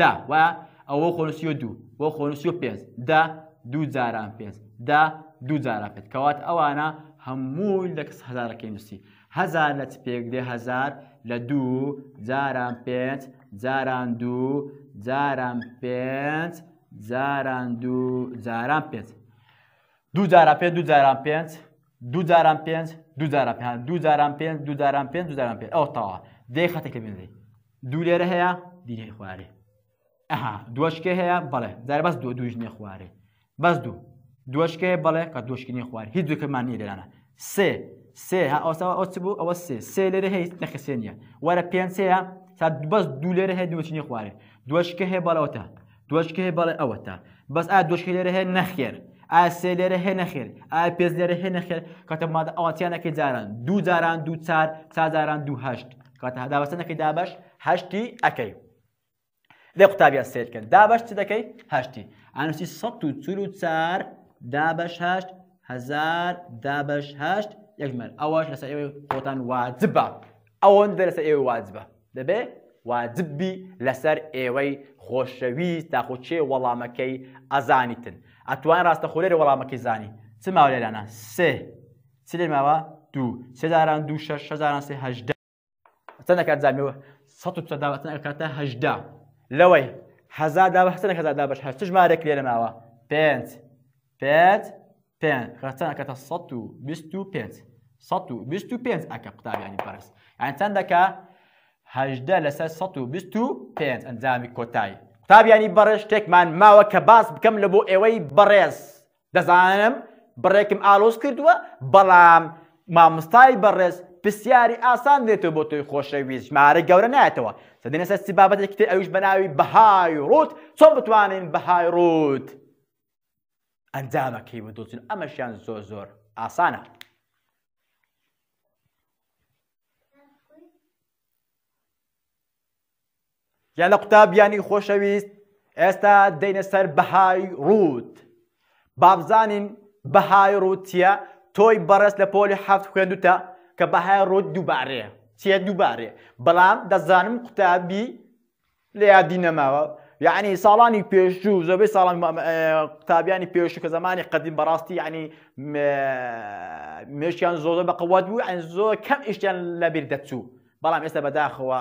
دا وە ئەوە خۆنووسیۆ دوو بۆ خۆنووسیۆ پێز دا دوو جاران پێز دا دوو جاران پێت کەوات ئەوانە هەمووی لە کەس هزارەکەی نووسی هزار لە چ پێک دێ هزار لە دوو جاران پێنج جاران دوو جاران پێنج جاران دوو جاران پێنج دوو جاران پێ دوو جاران پێنج دوو جاران پێنج دوو جاران پێ دوو جاران پێنج دوو جاران پێنج دوو جاران پێ ئەو تاوا دێ خەتێکە بێنێ دوو لێرە هەیە دیێ خوارێ ئەها دوشکێ هەیە بەڵێ جار بەس دو دوژنیە خوارێ بەس دوو دوشکێ بەڵێ کە دوشکنی خوارد هیچ دوکەمانی لێرانە سێ سێ ئەوسەوە ئەو بوو ئەوە سێ سێ لێرە هەیە نەخسێنە وەرە پێنج سەیە تا بەس دوو لێرە هەیە دوچنی خوارێ دوشکە هەیە بەڵەوەتە دوشکە هەیە بەڵێ ئەوەتە بەس ئا دوشکی لێرە هەیە نەخێر ئاسێ لێرە هێ نەخێر ئا پێز لێرە هێ نەخێر کاتە مادە ئەوەتیانەکەی جاران دوو جاران دوو چار چاجاران دوو هەشت کاتە هەداوەسەنەکەی دابش هەشتی ئەەکەی لێ قوتابیا سیرکن دابش چ دەکەی هەشتی ئانوسی سەخت و چور و چار دابش هەشت هزار دابش هەشت یەکمەر ئەوەش لەسەر ئێوە خۆتان واجبە ئەوەن دەرەسەر ئێوە واجبە دەبێت واجببی لەسەر ئێوەی خۆشەویست تاخۆچێ وەڵامەکەی ئەزانیتن ئەتوان ڕاستە خۆلێری وەڵامەکەی زانی چ ماولێرانە سێ چ لێ ماوە دوو سێداران دو شش هزاران سێهدا چەندەکە ئەنجامیەوە سەداوەتەکاتە هەدا لەوەی هەزار داوە هەستنە هەزار دا بەش هەشت ژمارێک لێرە ماوە پێنج پێ پێ ڕەچەنەکەتە 125 125 ئەکە قوتابیانی پەرست یان چەندەکە هەجدە لەسەر 125 ئەنجامی کۆتایی تابیانی بەڕێ شتێکمان ماوە کە باس بکەم لە بۆ ئێوەی بەڕێز دەزانم بڕێکم ئالۆز کردووە بەڵام مامستای بەڕێز پرسیاری ئاسان دێتەوە بۆ تۆی خۆشەویست ژمارە گەورە نایەتەوە سەدەێنەسەر سی بابەتێک کتێ ئەوش بەناوی بەهای ڕوت چۆن بتوانین بەهای ڕوت ئەنجامەکەی بە دۆچین ئەمەشیان زۆر زۆر ئاسانە. یا یعنی لە قوتابیانی خۆشەویست ئێستا دەینە سەر بەهای ڕوت بابزانین بەهای ڕوتیە تۆی بەڕست لە پۆلی هەفت خوێندوتە کە بەهای دوباره. دووبارەیە چیە دووبارێ بەڵام دەزانم قوتابی لە یعنی ساڵانی پێشوو زۆبەی ساڵان قوتابیانی پێشوو کە زمانی قدیم بەڕاستی یعنی مێشیان زوده بە قوات بوو کم زۆر کەم ئیشتیان لەبیر دەچوو بەڵام ئێستا بەداخەوە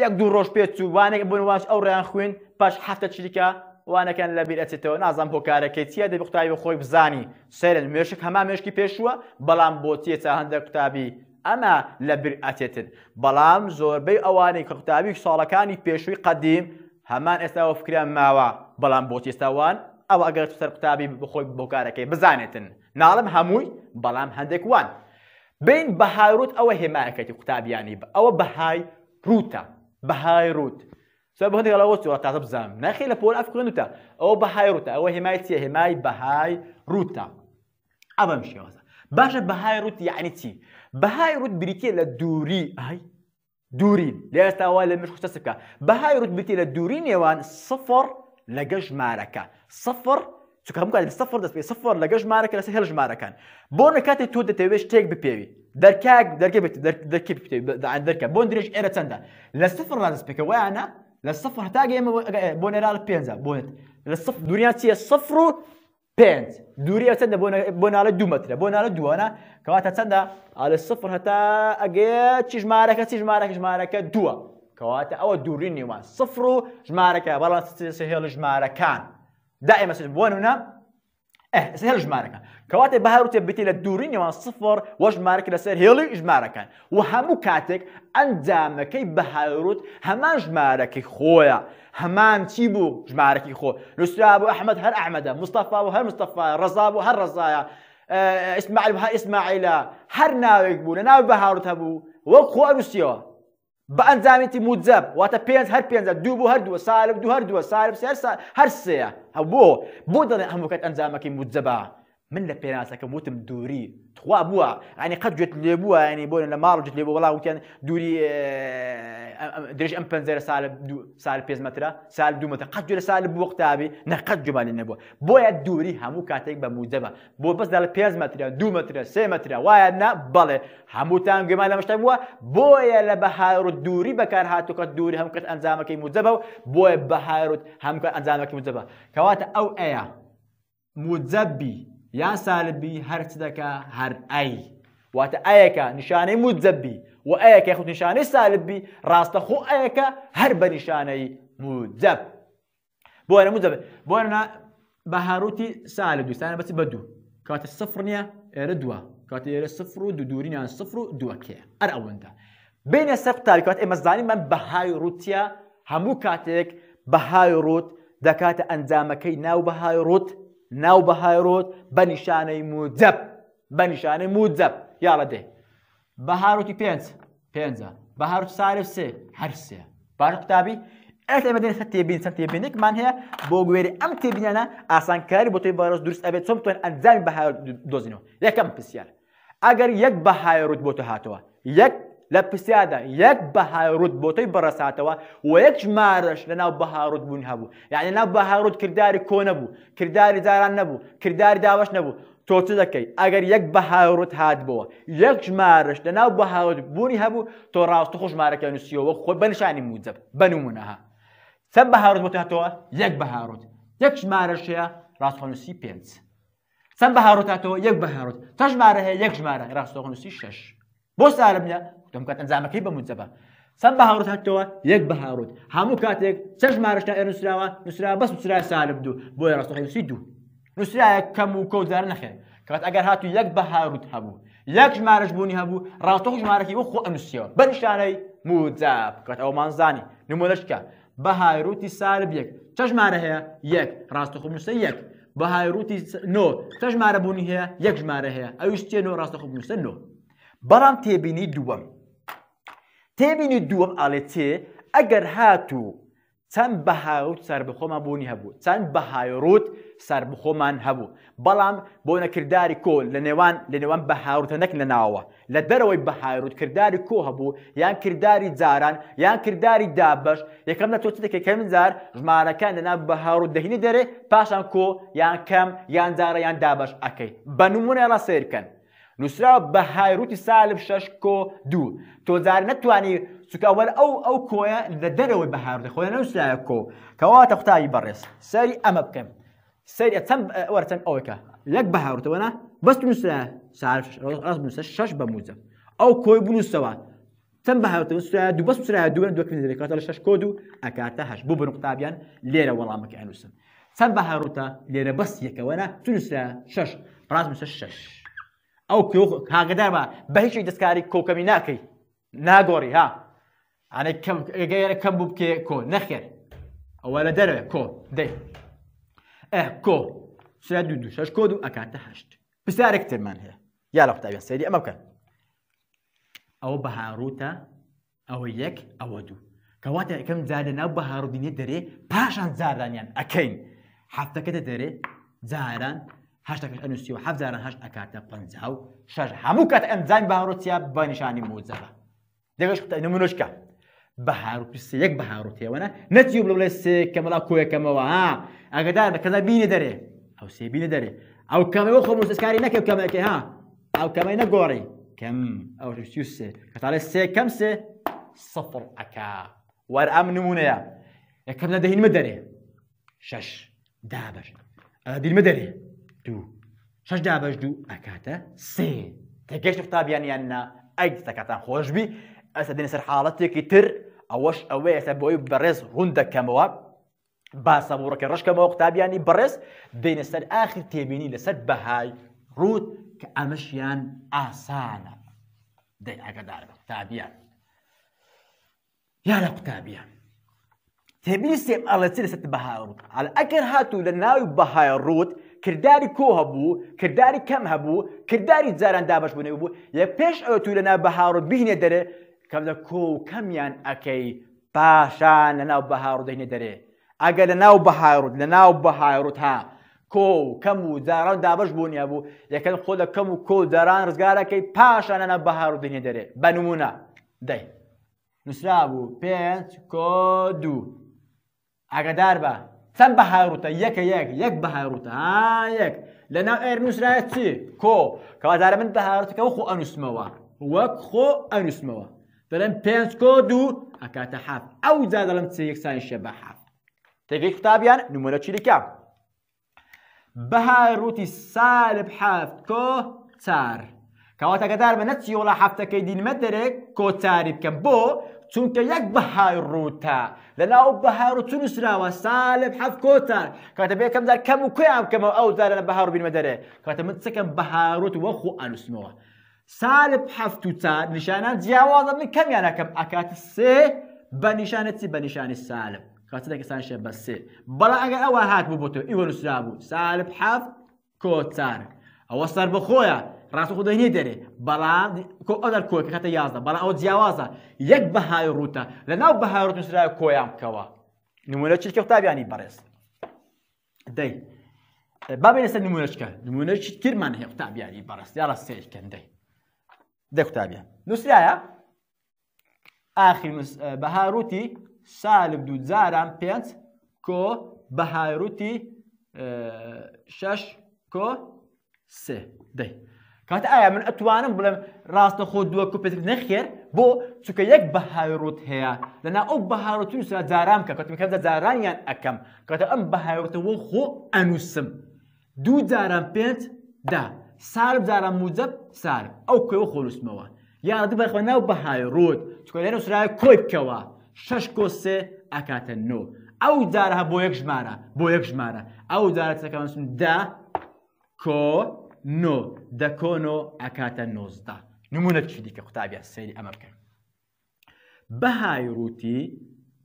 یەک دوو ڕۆژ پێ چوبانێک بوون واش ئەو ڕیان خوێن پاش هەفتە چریکە وانەکان لە بیر ئەچێتەوە نازانم هۆکارەکەی چیە دەبی قوتابی خۆی بزانی سێرن مێشک هەما مێشکی پێشووە بەڵام بۆتیە چا هەندە قوتابی ئەمە لە بیر ئەچێتن بەڵام زۆربەی ئەوانەی کە قوتابی ساڵەکانی پێشووی قەدیم هەمان ئێستاوە فکریان ماوە بەڵام بۆتیێستاوان ئەو ئەگەر سەر قوتابی بخۆی بۆکارەکەی بزانێتن ناڵم هەمووی بەڵام هەندێک وان بین بەهاروت ئەوە هێماەکەی قوتابیانی بە ئەوە بەهای ڕوتە بهايروت سبب هندي على وسط تعتبر زام ناخي لبول أف كرنوتا أو بهايروت أو هي ماي تي هي ماي بهاي روتا أبا مشي واسا باشا بهايروت يعني تي بهايروت بريتي لدوري هاي دورين لا يستوى مش خصتك بهايروت بريتي لدورين يوان صفر لجش ماركة صفر چکە هەموو بيصفر سەفر دەست پێ سەفر لەگەش مارەکە لەسەر هێرش مارەکان بۆ نکاتی تۆ دەتەوێت شتێک بپێوی دەرکک دەرگێ دەرکی دەرکە بۆن درێژ ئێرە چەندە لە سەفر ڕاست پێکە وایانە لە سەفر هەتاگە ئێمە بۆ بون رال بينزا بون لصف دنیا چیە سەفر بينز پێنج دووریە بون بون على دو مترە بۆ نالە دووەە کەواتە چەندە ئالە سفر هەتا ئەگە تيج ژمارەکە تيج ژمارەکە ژمارەکە دووە کەواتە ئەوە دووری نیوان سفر و ژمارەکە بەڵاست هێڵ ژمارەکان. دائما هنا اه سهل جماركا كواتي بهارو تبتي لدورين يوان صفر وش لسير هيلي جماركا وهمو كاتك انجام كي بهاروت همان جماركي خويا همان تيبو جماركي خو نسرابو احمد هر احمد مصطفى وهر مصطفى رزابو هر رزايا اه اسماعيل وهر اسماعيل هر ناويك بو ناوي بهاروت هبو وقو روسيا بان زامتي موجب واتا پێنج هر پێنج دوبو هر دو سالب هر دو سالب سێ هەر سەیە هەبوو بۆ دەڵێ هموكت انزامكي موجبە من لە هكا وتم دوري تخوا بوا يعني قد جات لي بوا يعني بون لا ماڵ جات لي بوا والله كان دوري درج ام پێ سال سال ماترا سال دومەتە قد جات سال بوو قوتابی نەقەت جوبانی نەبووە بۆیە دووری هەموو کاتێک بە موجەبە بۆ بەسدا لە پێزمەترە دومەترە سێمەترە وایە نە بەڵێ هەمووتان گوێمان لە مەشتا بووە بۆیە لە بەهارت دووری بەکار هاتوکە دووری هەم کرد ئەنجامەکەی موجەبە و بۆیە بەهارت هەمکە ئەنجامەکەی موجەبە كوات او ايا موجەبی يا سالبي هر هر أي وات أيك نشاني مدزبي ايكا يخد نشاني سالبي راست خو ايكا هر بنشاني مدزب بو أنا مدزب بو أنا بهاروتي سالب دو سانا بس بدو كات الصفر نيا ردوة كات إير الصفر دو دورين يعني صفر دو كي أر أول ده بين السقطة كات إما زاني من بهاروتيا همو بهاي روت دكات أنزامكي ناو روت ناو بەهارۆت بە نیشانەی موجەب بە نیشانەی موجەب یاڵە دێ بەهاروتی پێنج پێنجە بەهاروت سارف سێ هەر سێ باش قوتابی ئەت ئەمە دێن تێبین چەند تێبینێکمان هەیە بۆ گوێری ئەم تێبینانە ئاسانکاری بۆ توی بەڕۆز دروست ئەبێت چۆم توێن ئەنجامی بەهار دۆزینەوە یەکەم پرسیار ئەگەر یەک بەهایڕوت بۆ تۆ هاتەوە یەک لە یک یەک بەهاروت بۆ تۆی بەڕەساتەوە و یک جمارش لناو ناو بەهاروت بو هەبوو یعنی ناو کرداری کردداری کۆ کرداری کردداری نبو کرداری کردداری نبو نەبوو تۆ یک دەکەی ئەگەر یەک بەهاروت هات بووە یەک ژمارەش لە ناو بەهاوت بوونی هەبوو تۆ ڕاستە خۆشمارەکە نووسیەوە خۆ بەنشانی یک بنمونەها سەر یک بۆ هاتەوە یەک بەهاروت یەک ژمارەشەیە ڕاستخۆنووسی تو یک بەهاروت هاتەوە یەک یک تا ژمارە هەیە یەک ژمارە ڕاستۆخنووسی شش بوس ساربە دەم کات ئەنجامەکەی بە مجزەبە سم بە هاوت هاتەوە یەک بە هاوت هەموو کاتێک چەش مارشتا ئێ نووسراوە نووسرا بەس نووسرا سالب دوو بۆی ڕاستخسی دوو نووسراە کەم و کۆدار نەخێن کەات ئەگەر هاتو یەک بە هاوت هەبوو یەک ژمارەش بوونی هەبوو ڕاستۆخ ژمارەی وە خۆ ئەنووسیەوە بەنیشانەی موجاب کات ئەو مانزانی نمونەشکە بە هاروتی سالب یەک چەژمارە هەیە یەک ڕاستەخۆنووسە یەک بە هاروتی نۆ چەژمارە بوونی هەیە یەک ژمارە هەیە ئەویش تێ نۆ ڕاستەخۆنووسە نۆ بەڵام تێبینی دووەم تێبینی دووەم ئاڵێتێ ئەگەر هاتوو چەند بەهاوت سربخۆمان بوونی هەبوو چەند بەهایڕوت سربخۆمان هەبوو بەڵام بۆ نەکردداری کۆل لە نێوان لە نێوان بەهاوتە نەک لە ناوە لە دەرەوەی بەهایڕوت کردداری کۆ هەبوو یان کردداری جاران یان کردداری دابش یەکەم لە تۆچەکە من جار ژمارەکان لەنا بەهاوت دەهینی دەرێ پاشان کۆ یان کەم یان جارە یان دابش ئەەکەی بەنمونە ڕاستێرکەن نووسراوە بە هایروتی سالب شش کۆ دوو تۆجار نتوانی سوکەوەل ئەو ئەو کۆیە لە دەرەوەی بە هاردە خۆی نووسراە کۆ برس قوتابی بەڕێز سەری ئەمە بکەم سەری چەند وەرچەند ئەوەکە لەک بە هاوتەوەە بەست نووسرا ڕاست بنووسە شش بە او ئەو کۆی بنووسەوە تم بە هاوتەوە سورا دوو بەست دو دوو دوکاتە لە شش کۆ دوو ئەکاتە هەش بۆ بن قوتابیان لێرە وەڵامەکە ئەنووسن چەند بە هاروتە لێرە بەست یەکەوەە تونوسرا شش شش. ئەو هاگدارمە بەهیچی دەستکاری کۆکەمی ناکەی ناغوري ها انا كم غير كم بکێ كو نخير ئەوە لە دەروێ کۆ دەی ئە اه، کۆ سرا دو دو شەش کۆ و ئەکاتە هەشت پرسیارێکترمان هەیە یا لە قوتابە سەری ئەمە بکەن ئەوە بە هاڕوتە ئەوە یەک ئەوە دوو کەواتە یەکەم جارە ناو بە هاڕودینێ باشان زادانيان اكين حتى كده دري زاران هەشتەکەش ئەنووسی و حەفزاران هەشت ئەکاتە پ و شەش هەموو کات ئەنجام بەهڕوتیا بە نیشانی مۆزەرە دەگەش نمونشکە بە هاروپیسی یەک بە هاروتێوەە نەتی بڵ بڵێ سێ کەمەڵا کۆیەکەمەوە ها او بەکەدا بینە دەرێ او سێبینە دەرێ ئەو کەمەوە خۆ مۆسەسکاری نەکەم کەمەکە ها او کەمەی نەگۆڕی کەم ئەو سێ کەتاڵێ سێ کەم سێ سەفر ئەکا وەر ئەم نمونەیە یەکەم لە دەهینمە دەرێ شەش دابش ئەدیمە دەرێ دو شش دابش دو شەش دابەش دوو ئەکاتە سێ انا قوتابیانیان نا خوش دەکاتان خۆشببی ئەسە سر سەر حاڵەتێکی تر اوش اوه ئەوەش برز ئەسە بۆی باسا ڕوون رش با سەبوڕەکە ڕشکەمەوە برز بەڕێز سر آخر ئاخر تێبینی لەسەر بەهای ڕوت کە ئەمەشیان ئاسانە دەی ئەگەدار بە قوتابیان یا لە قوتابیان تێبینی سێم ئەڵەتی لەسەر بەهای ڕوت ئەگەر هاتوو هاتو ناوی بەهای ڕوت کردداری کۆ هەبوو کردداری کەم هەبوو کردداری جاران دابش بوونێ بوو یە پێش ئەو تو لەنا بەهاڕت بینێ دەرێ کەمدە کۆ و کەمیان ئەەکەی پاشان لە ناو بەهاڕ دەینێ دەرێ ئەگە لە ناو بەهاڕوت لە ناو بەهاڕوت ها کۆ و کەم و جاران دابش بوونیە بوو یەکەن خۆ لە کەم و کۆ دەران ڕزگارەکەی پاشان لەنا بەهاڕ دێنێ دەرێ بەنمونە دەی نووسرا بوو پێنج کۆ دوو ئاگدار بە سن بحيروتا يك يك يك بحيروتا ها يك لنا ارنوس رايتي كو كوازار من بهارتك خو انسموا وخو انسموا دلم بينس دو اكاتا حاف او زاد لم تسيك سان شبه حاف تفي كتابيان نمونا تشيليكا بهاروتي سالب حاف كو تار كواتا قدار من نتسي ولا حافتك دين مدرك كو تاري بكم بو تونك يك بهاي الروتا لنا او بهار تونس سراوە سالب حف کۆتان كاتب بێ کەمدار کەم و کویان بکەمەوە ئەو دارە لە بەهار بینمە دەرێ کاتە من چەکەم بەهاروت وەخو ئەنووسمەوە سالب حف توتا چار جواز من كم يعني كم بە نیشانە بنشانه بە نیشانی سالب كاتب لك بە بس بەڵا ئەگەر ئەوە هات بوو بۆ سالب حف کۆتار او صار بخويا داره که که آدر کوه ڕاست خودی نیە دەرێ بەڵام ئەو دەر کۆی کەتە یازدە بەڵام ئەو جیاوازە یەک بەهای ڕوتە لە ناو بەهای ڕوتنسرای کۆیان بکەوە نمونە چیرکە قوتابیانی بەڕێز دەی بابێنە سەر نمونەشکە نمونەی کرمان هەیە قوتابیانی بەڕست دی سێشکەن دەی دە قوتابیە نووسایە ئاخی سال سالب زارم جاران پێنج کۆ بەهاروتی شش کۆ سه دی کاتە ئایا من ئەتوانم بڵم ڕاستە خۆ دووە کوپێت نەخێر بۆ چکە یەک بەهاوڕوت هەیە لەنا ئەو بەهاوتون سرا جارام کە کەتمەکەدا جارانیان ئەەکەم کاتە ئەم بەهاوتەوە خۆ ئەنووسم دوو جاران پێنج دا سارب جاران موجب سار ئەو کوێوە خۆلوسمەوە یاڕدی بەخوە ناو بەهاوڕوت چکە لەنە سرای کۆی بکەوە شش کۆسێ ئەکاتە نۆ ئەو جارە بۆ یەک ژمارە بۆ یەک ژمارە ئەو جارە چەکەمەسم دا کۆ نۆ دەکۆنۆ ئەکاتە نۆزدا نمونەتکی دیکە قوتابە سەیری ئەمە بکەن بەهای ڕووتی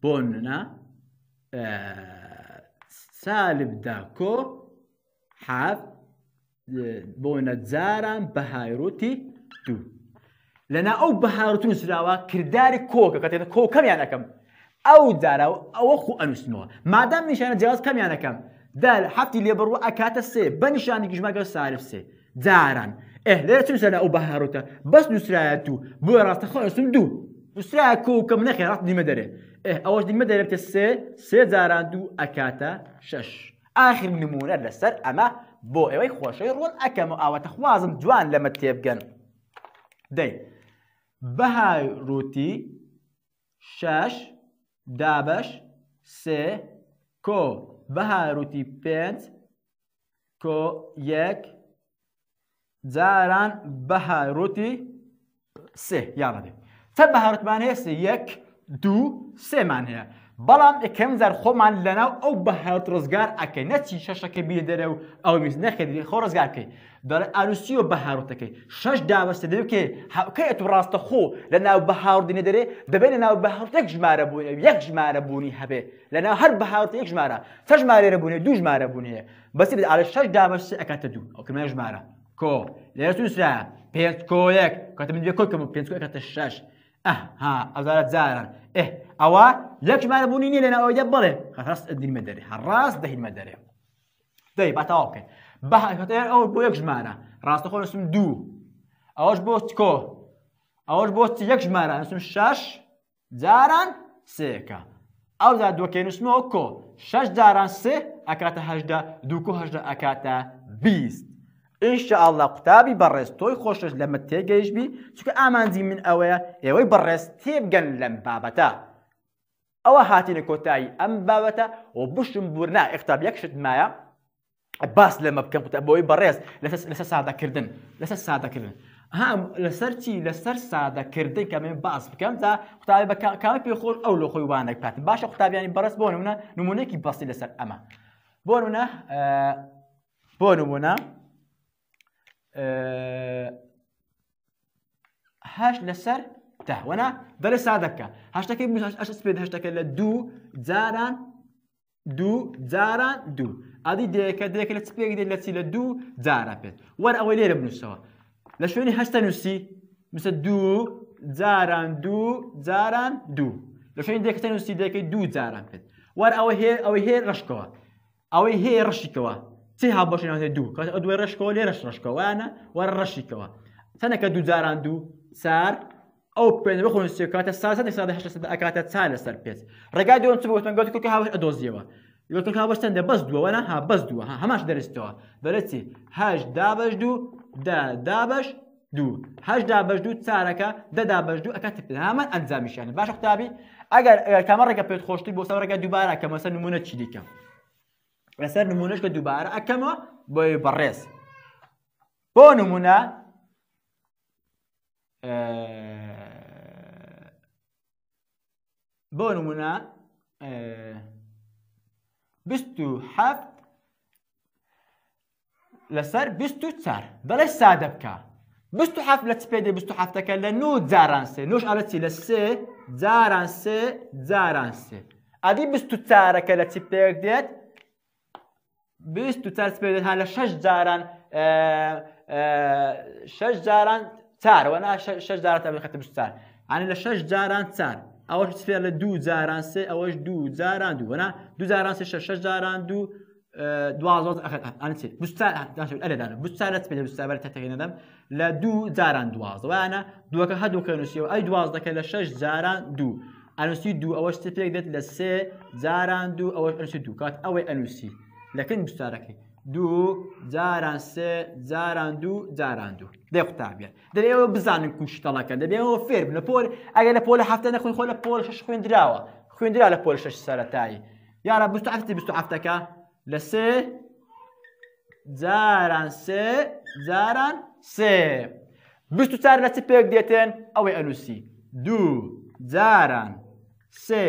بۆ نە سالبدا کۆ حاب بۆ نەجاران بەهایڕوتی دوو لەنا ئەو بەهارتون سراوە کردداری کۆکە کە تێتە کۆ کەمیانەکەم ئەو دارا و ئەوە خو ئەنووسنەوە مادام نیشانە جیاز کەمیانەکەم دال حفتي اللي بروا اكات بنشان بنشاني جمع قال سالف سي داران اه لا تنسى لا بهاروتا بس نسراتو بو راس ندو سمدو كم نخي راس دي مدري اه اواش دي مدري بتسي سي داران دو اكاتا شش اخر نمونه لسر اما بو ايوي خوشي رون اكم او تخوازم جوان لما تيبقن دي بهاروتي شش دابش سي كو بهاروتی پنج کو یک زاران بهاروتی سه یعنی تب بهاروت معنی هست یک دو سه معنی هست بەڵام ئەکەم زار خۆمان لەناو ئەو بە هەوت ڕزگار ئەکەی نەچی شەشەکە بێ دەرە و ئەو میز نەکردی خۆ ڕزگارکەی دەڵێ ئاروسیۆ بە هاروتەکەی شەش دابەستە دەبکێ هاوکەی ئەتو ڕاستە خۆ لە ناو بە هاوردینە دەرێ دەبێت لە ناو بە هەوتێک ژمارە بوون یەک ژمارە بوونی هەبێ لە ناو هەر بە هاوت یەک ژمارە چە ژمارێرە بوونێ دوو ژمارە بوونەیە بەسی ئالە شەش دابەشت ئەکاتە دوو ئەوکەمە ژمارە کۆ لێرە سوسرا پێنج کۆیەک کاتە من دوێ کۆکەم و پێنج کۆ ئەکاتە شەش ئەزارەت زارن ئێ ئەوە لەکمانە بوونی نیە لەنە ئەوەیە بڵێ خەڕاست دیمە دەرێ هەڕاست دەهیمە دەرێ دەی باتاوا بکەین بەهاتەیە ئەو بۆ یەک ژمارە ڕاستە خۆ سم دوو ئەوەش بۆ کۆ ئەوەش بۆ یەک ژمارە سم شش جاران سێکە ئەو دا دووەکەی نووسمەوە کۆ شش جاران سێ ئەکاتە هەشدا دووکۆ هەشدا ئەکاتە بیست ئیشە ئاڵلا قوتابی بەڕێز تۆی خۆشش لەمە تێگەیشتبی چکە ئامانزی من ئەوەیە ئێوەی بەڕێز تێبگەن لەم بابەتە. ئەوە هاتینە کۆتایی ئەم بابەتە و بشم بورنا ئختاب یەکشت مایە باس لەمە بکەم قوتە بۆی بەڕێز لەسەر سادەکردن لەسەر سادەکردن. هەم لەسەر چی لەسەر سادەکردن کە من باس بکەم تا قوتابی بەکامی پێخۆر ئەو لە خۆی وانەك پاتن باشە قوتابیانی بەرز بۆ نمونە نمونێکی بەستی لەسەر ئەمە. بۆ نمونە بۆ نمونە هەش لەسەر تەوەنا بەرە سادەکە هەشتەکەی پێ هەشتەکە لە دوو جاران دوو جاران دوو ئادی دەیەکە دەیەکە لە چپێک دێت لە چی لە دوو جارە پێت وەرە ئەوەی لێرە بنووسەوە لە شوێنی هەشتە نووسی مثل دوو جاران دوو جاران دوو لە شوێنی دێکتە نووسی دەکەی دوو جاران پێت وەر ئەوە هێ ئەوەی هێ ڕشکەوە ئەوەی هەیە ڕشیکەوە سێ هاوبەشێنێت دوو کە دوێ ڕشکەوە لێ ڕش ڕشکەوانە وەرە ڕەشیکەوە تەنەکە دوو جاران دوو سار ئەو پێێن بخۆن سێکاتە ساهشتا ئەکاتە چا لەسەر پێێت ڕێگای دوۆن چ بۆتەنگەوت کە هاوش ئەدۆزیەوە یوتن هاوەشتەندە بەس دووەوەە ها بەس دووە ها هەماش دەرستەوە بەرەچی هەش دابش دوو دابش دوو هەش دابش دوو چارەکە دەدابش دوو ئەکات پلهامان ئەنجامیشیان باش قوتابی ئەگەر کامە ڕێگە پێت خۆشتی بۆ سەڕێگە دووبارە کە مەسە نمونە چی دیکەم. آه، آه، لسر نمونش که دوباره بۆی بەڕێز بۆ نمونە بۆ نمونە بیست بستو هەفت لەسەر بیست بستو چار بەڵێ سادە بستو بیست و هەفت بستو چ که لنو و سه نوش ئەلەچی لسه سێ سه سێ سه سێ بستو بیست که چارەکە لە بیست و ترس پێدەێت ها لە شش جاران تار اه، اه، جاران چارەوە شش جاران تا بخەتە بستار هەانی لشش شش جاران چار ئەوەش سفێر لە دوو جاران سێ ئەوەش دوو جاران دوو وەنا دو جاران سێ شش جاران دوو دوازۆت ئەچێت بستانەدان بستانە پێ بستابەر تەتەکەێنەدەم لە دوو جاران دوازوانە دووەکە هەدوو کەنووسیەوە ئەی دواز دەکە لە شش جاران دوو ئەنووسی دو ئەوەش تێک دێت لە سێ جاران دوو ئەوەش ئەنووسی دوو کات ئەوەی ئەنووسی لكن لەکەن مشتارەکەی دوو جاران سێ جاران دوو جاران دوو دێ قوتابیە دەێەوە بزانن کوشتەڵەکە دەبێەوە فێر بنە پۆل ئەگەر لە پۆل هەفتە نەخۆی خۆ لە پۆل شش خوێندراوە خوێندرا لە پۆل شش سەتایی یارە هەفتەکە لە سێ جاران سێ جاران سێ چار لە چ پێک دێتێن ئەوەی ئەلووسی دوو جاران سێ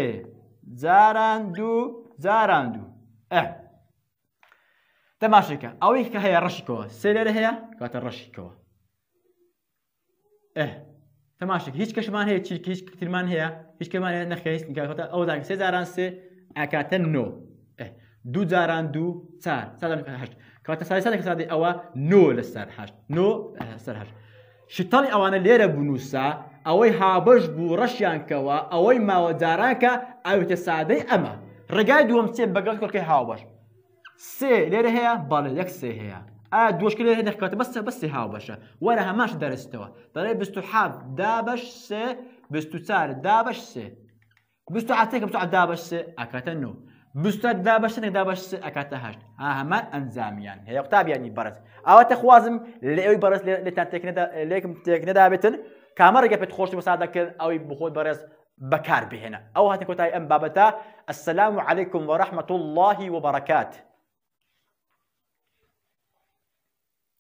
جاران دوو جاران دوو ئە تماشيكا أوي إيه هي رشكو سيلر إيه. هي كات رشكو اه تماشيك هیچ کشمان هی چی هیچ کتیرمان هي هیچ کمان هي نخيس كات او دانگ سه زاران سه اکات نو إيه. دو زاران دو چار چار هاش كات کات سه سه او نو لسار هاش نو سر هشت شیطان اوان لیره بنوسا اوی هابش بو رشیان کوا اوی ما و زاران که او تساده اما رجاي دوم سي بغاكو كي هابش سي ليرة هي بالي لك سي هي اد وش كل هنا حكايه بس بس ها باشا ولا ها ماش درستوا طلع بستو حاب دابش سي بستو تار دابش سي بستو عتيك بستو دابش سي اكاتنو بستو دابش سي دابش سي هاش ها هما انزاميان يعني. هي كتاب يعني برت او تخوازم لي لي برس لتاتكنا ليكم تكنا دابتن كامر جبت خوش مساعدك او بخود برس بكار بهنا او هاتكوتاي ام بابتا السلام عليكم ورحمه الله وبركاته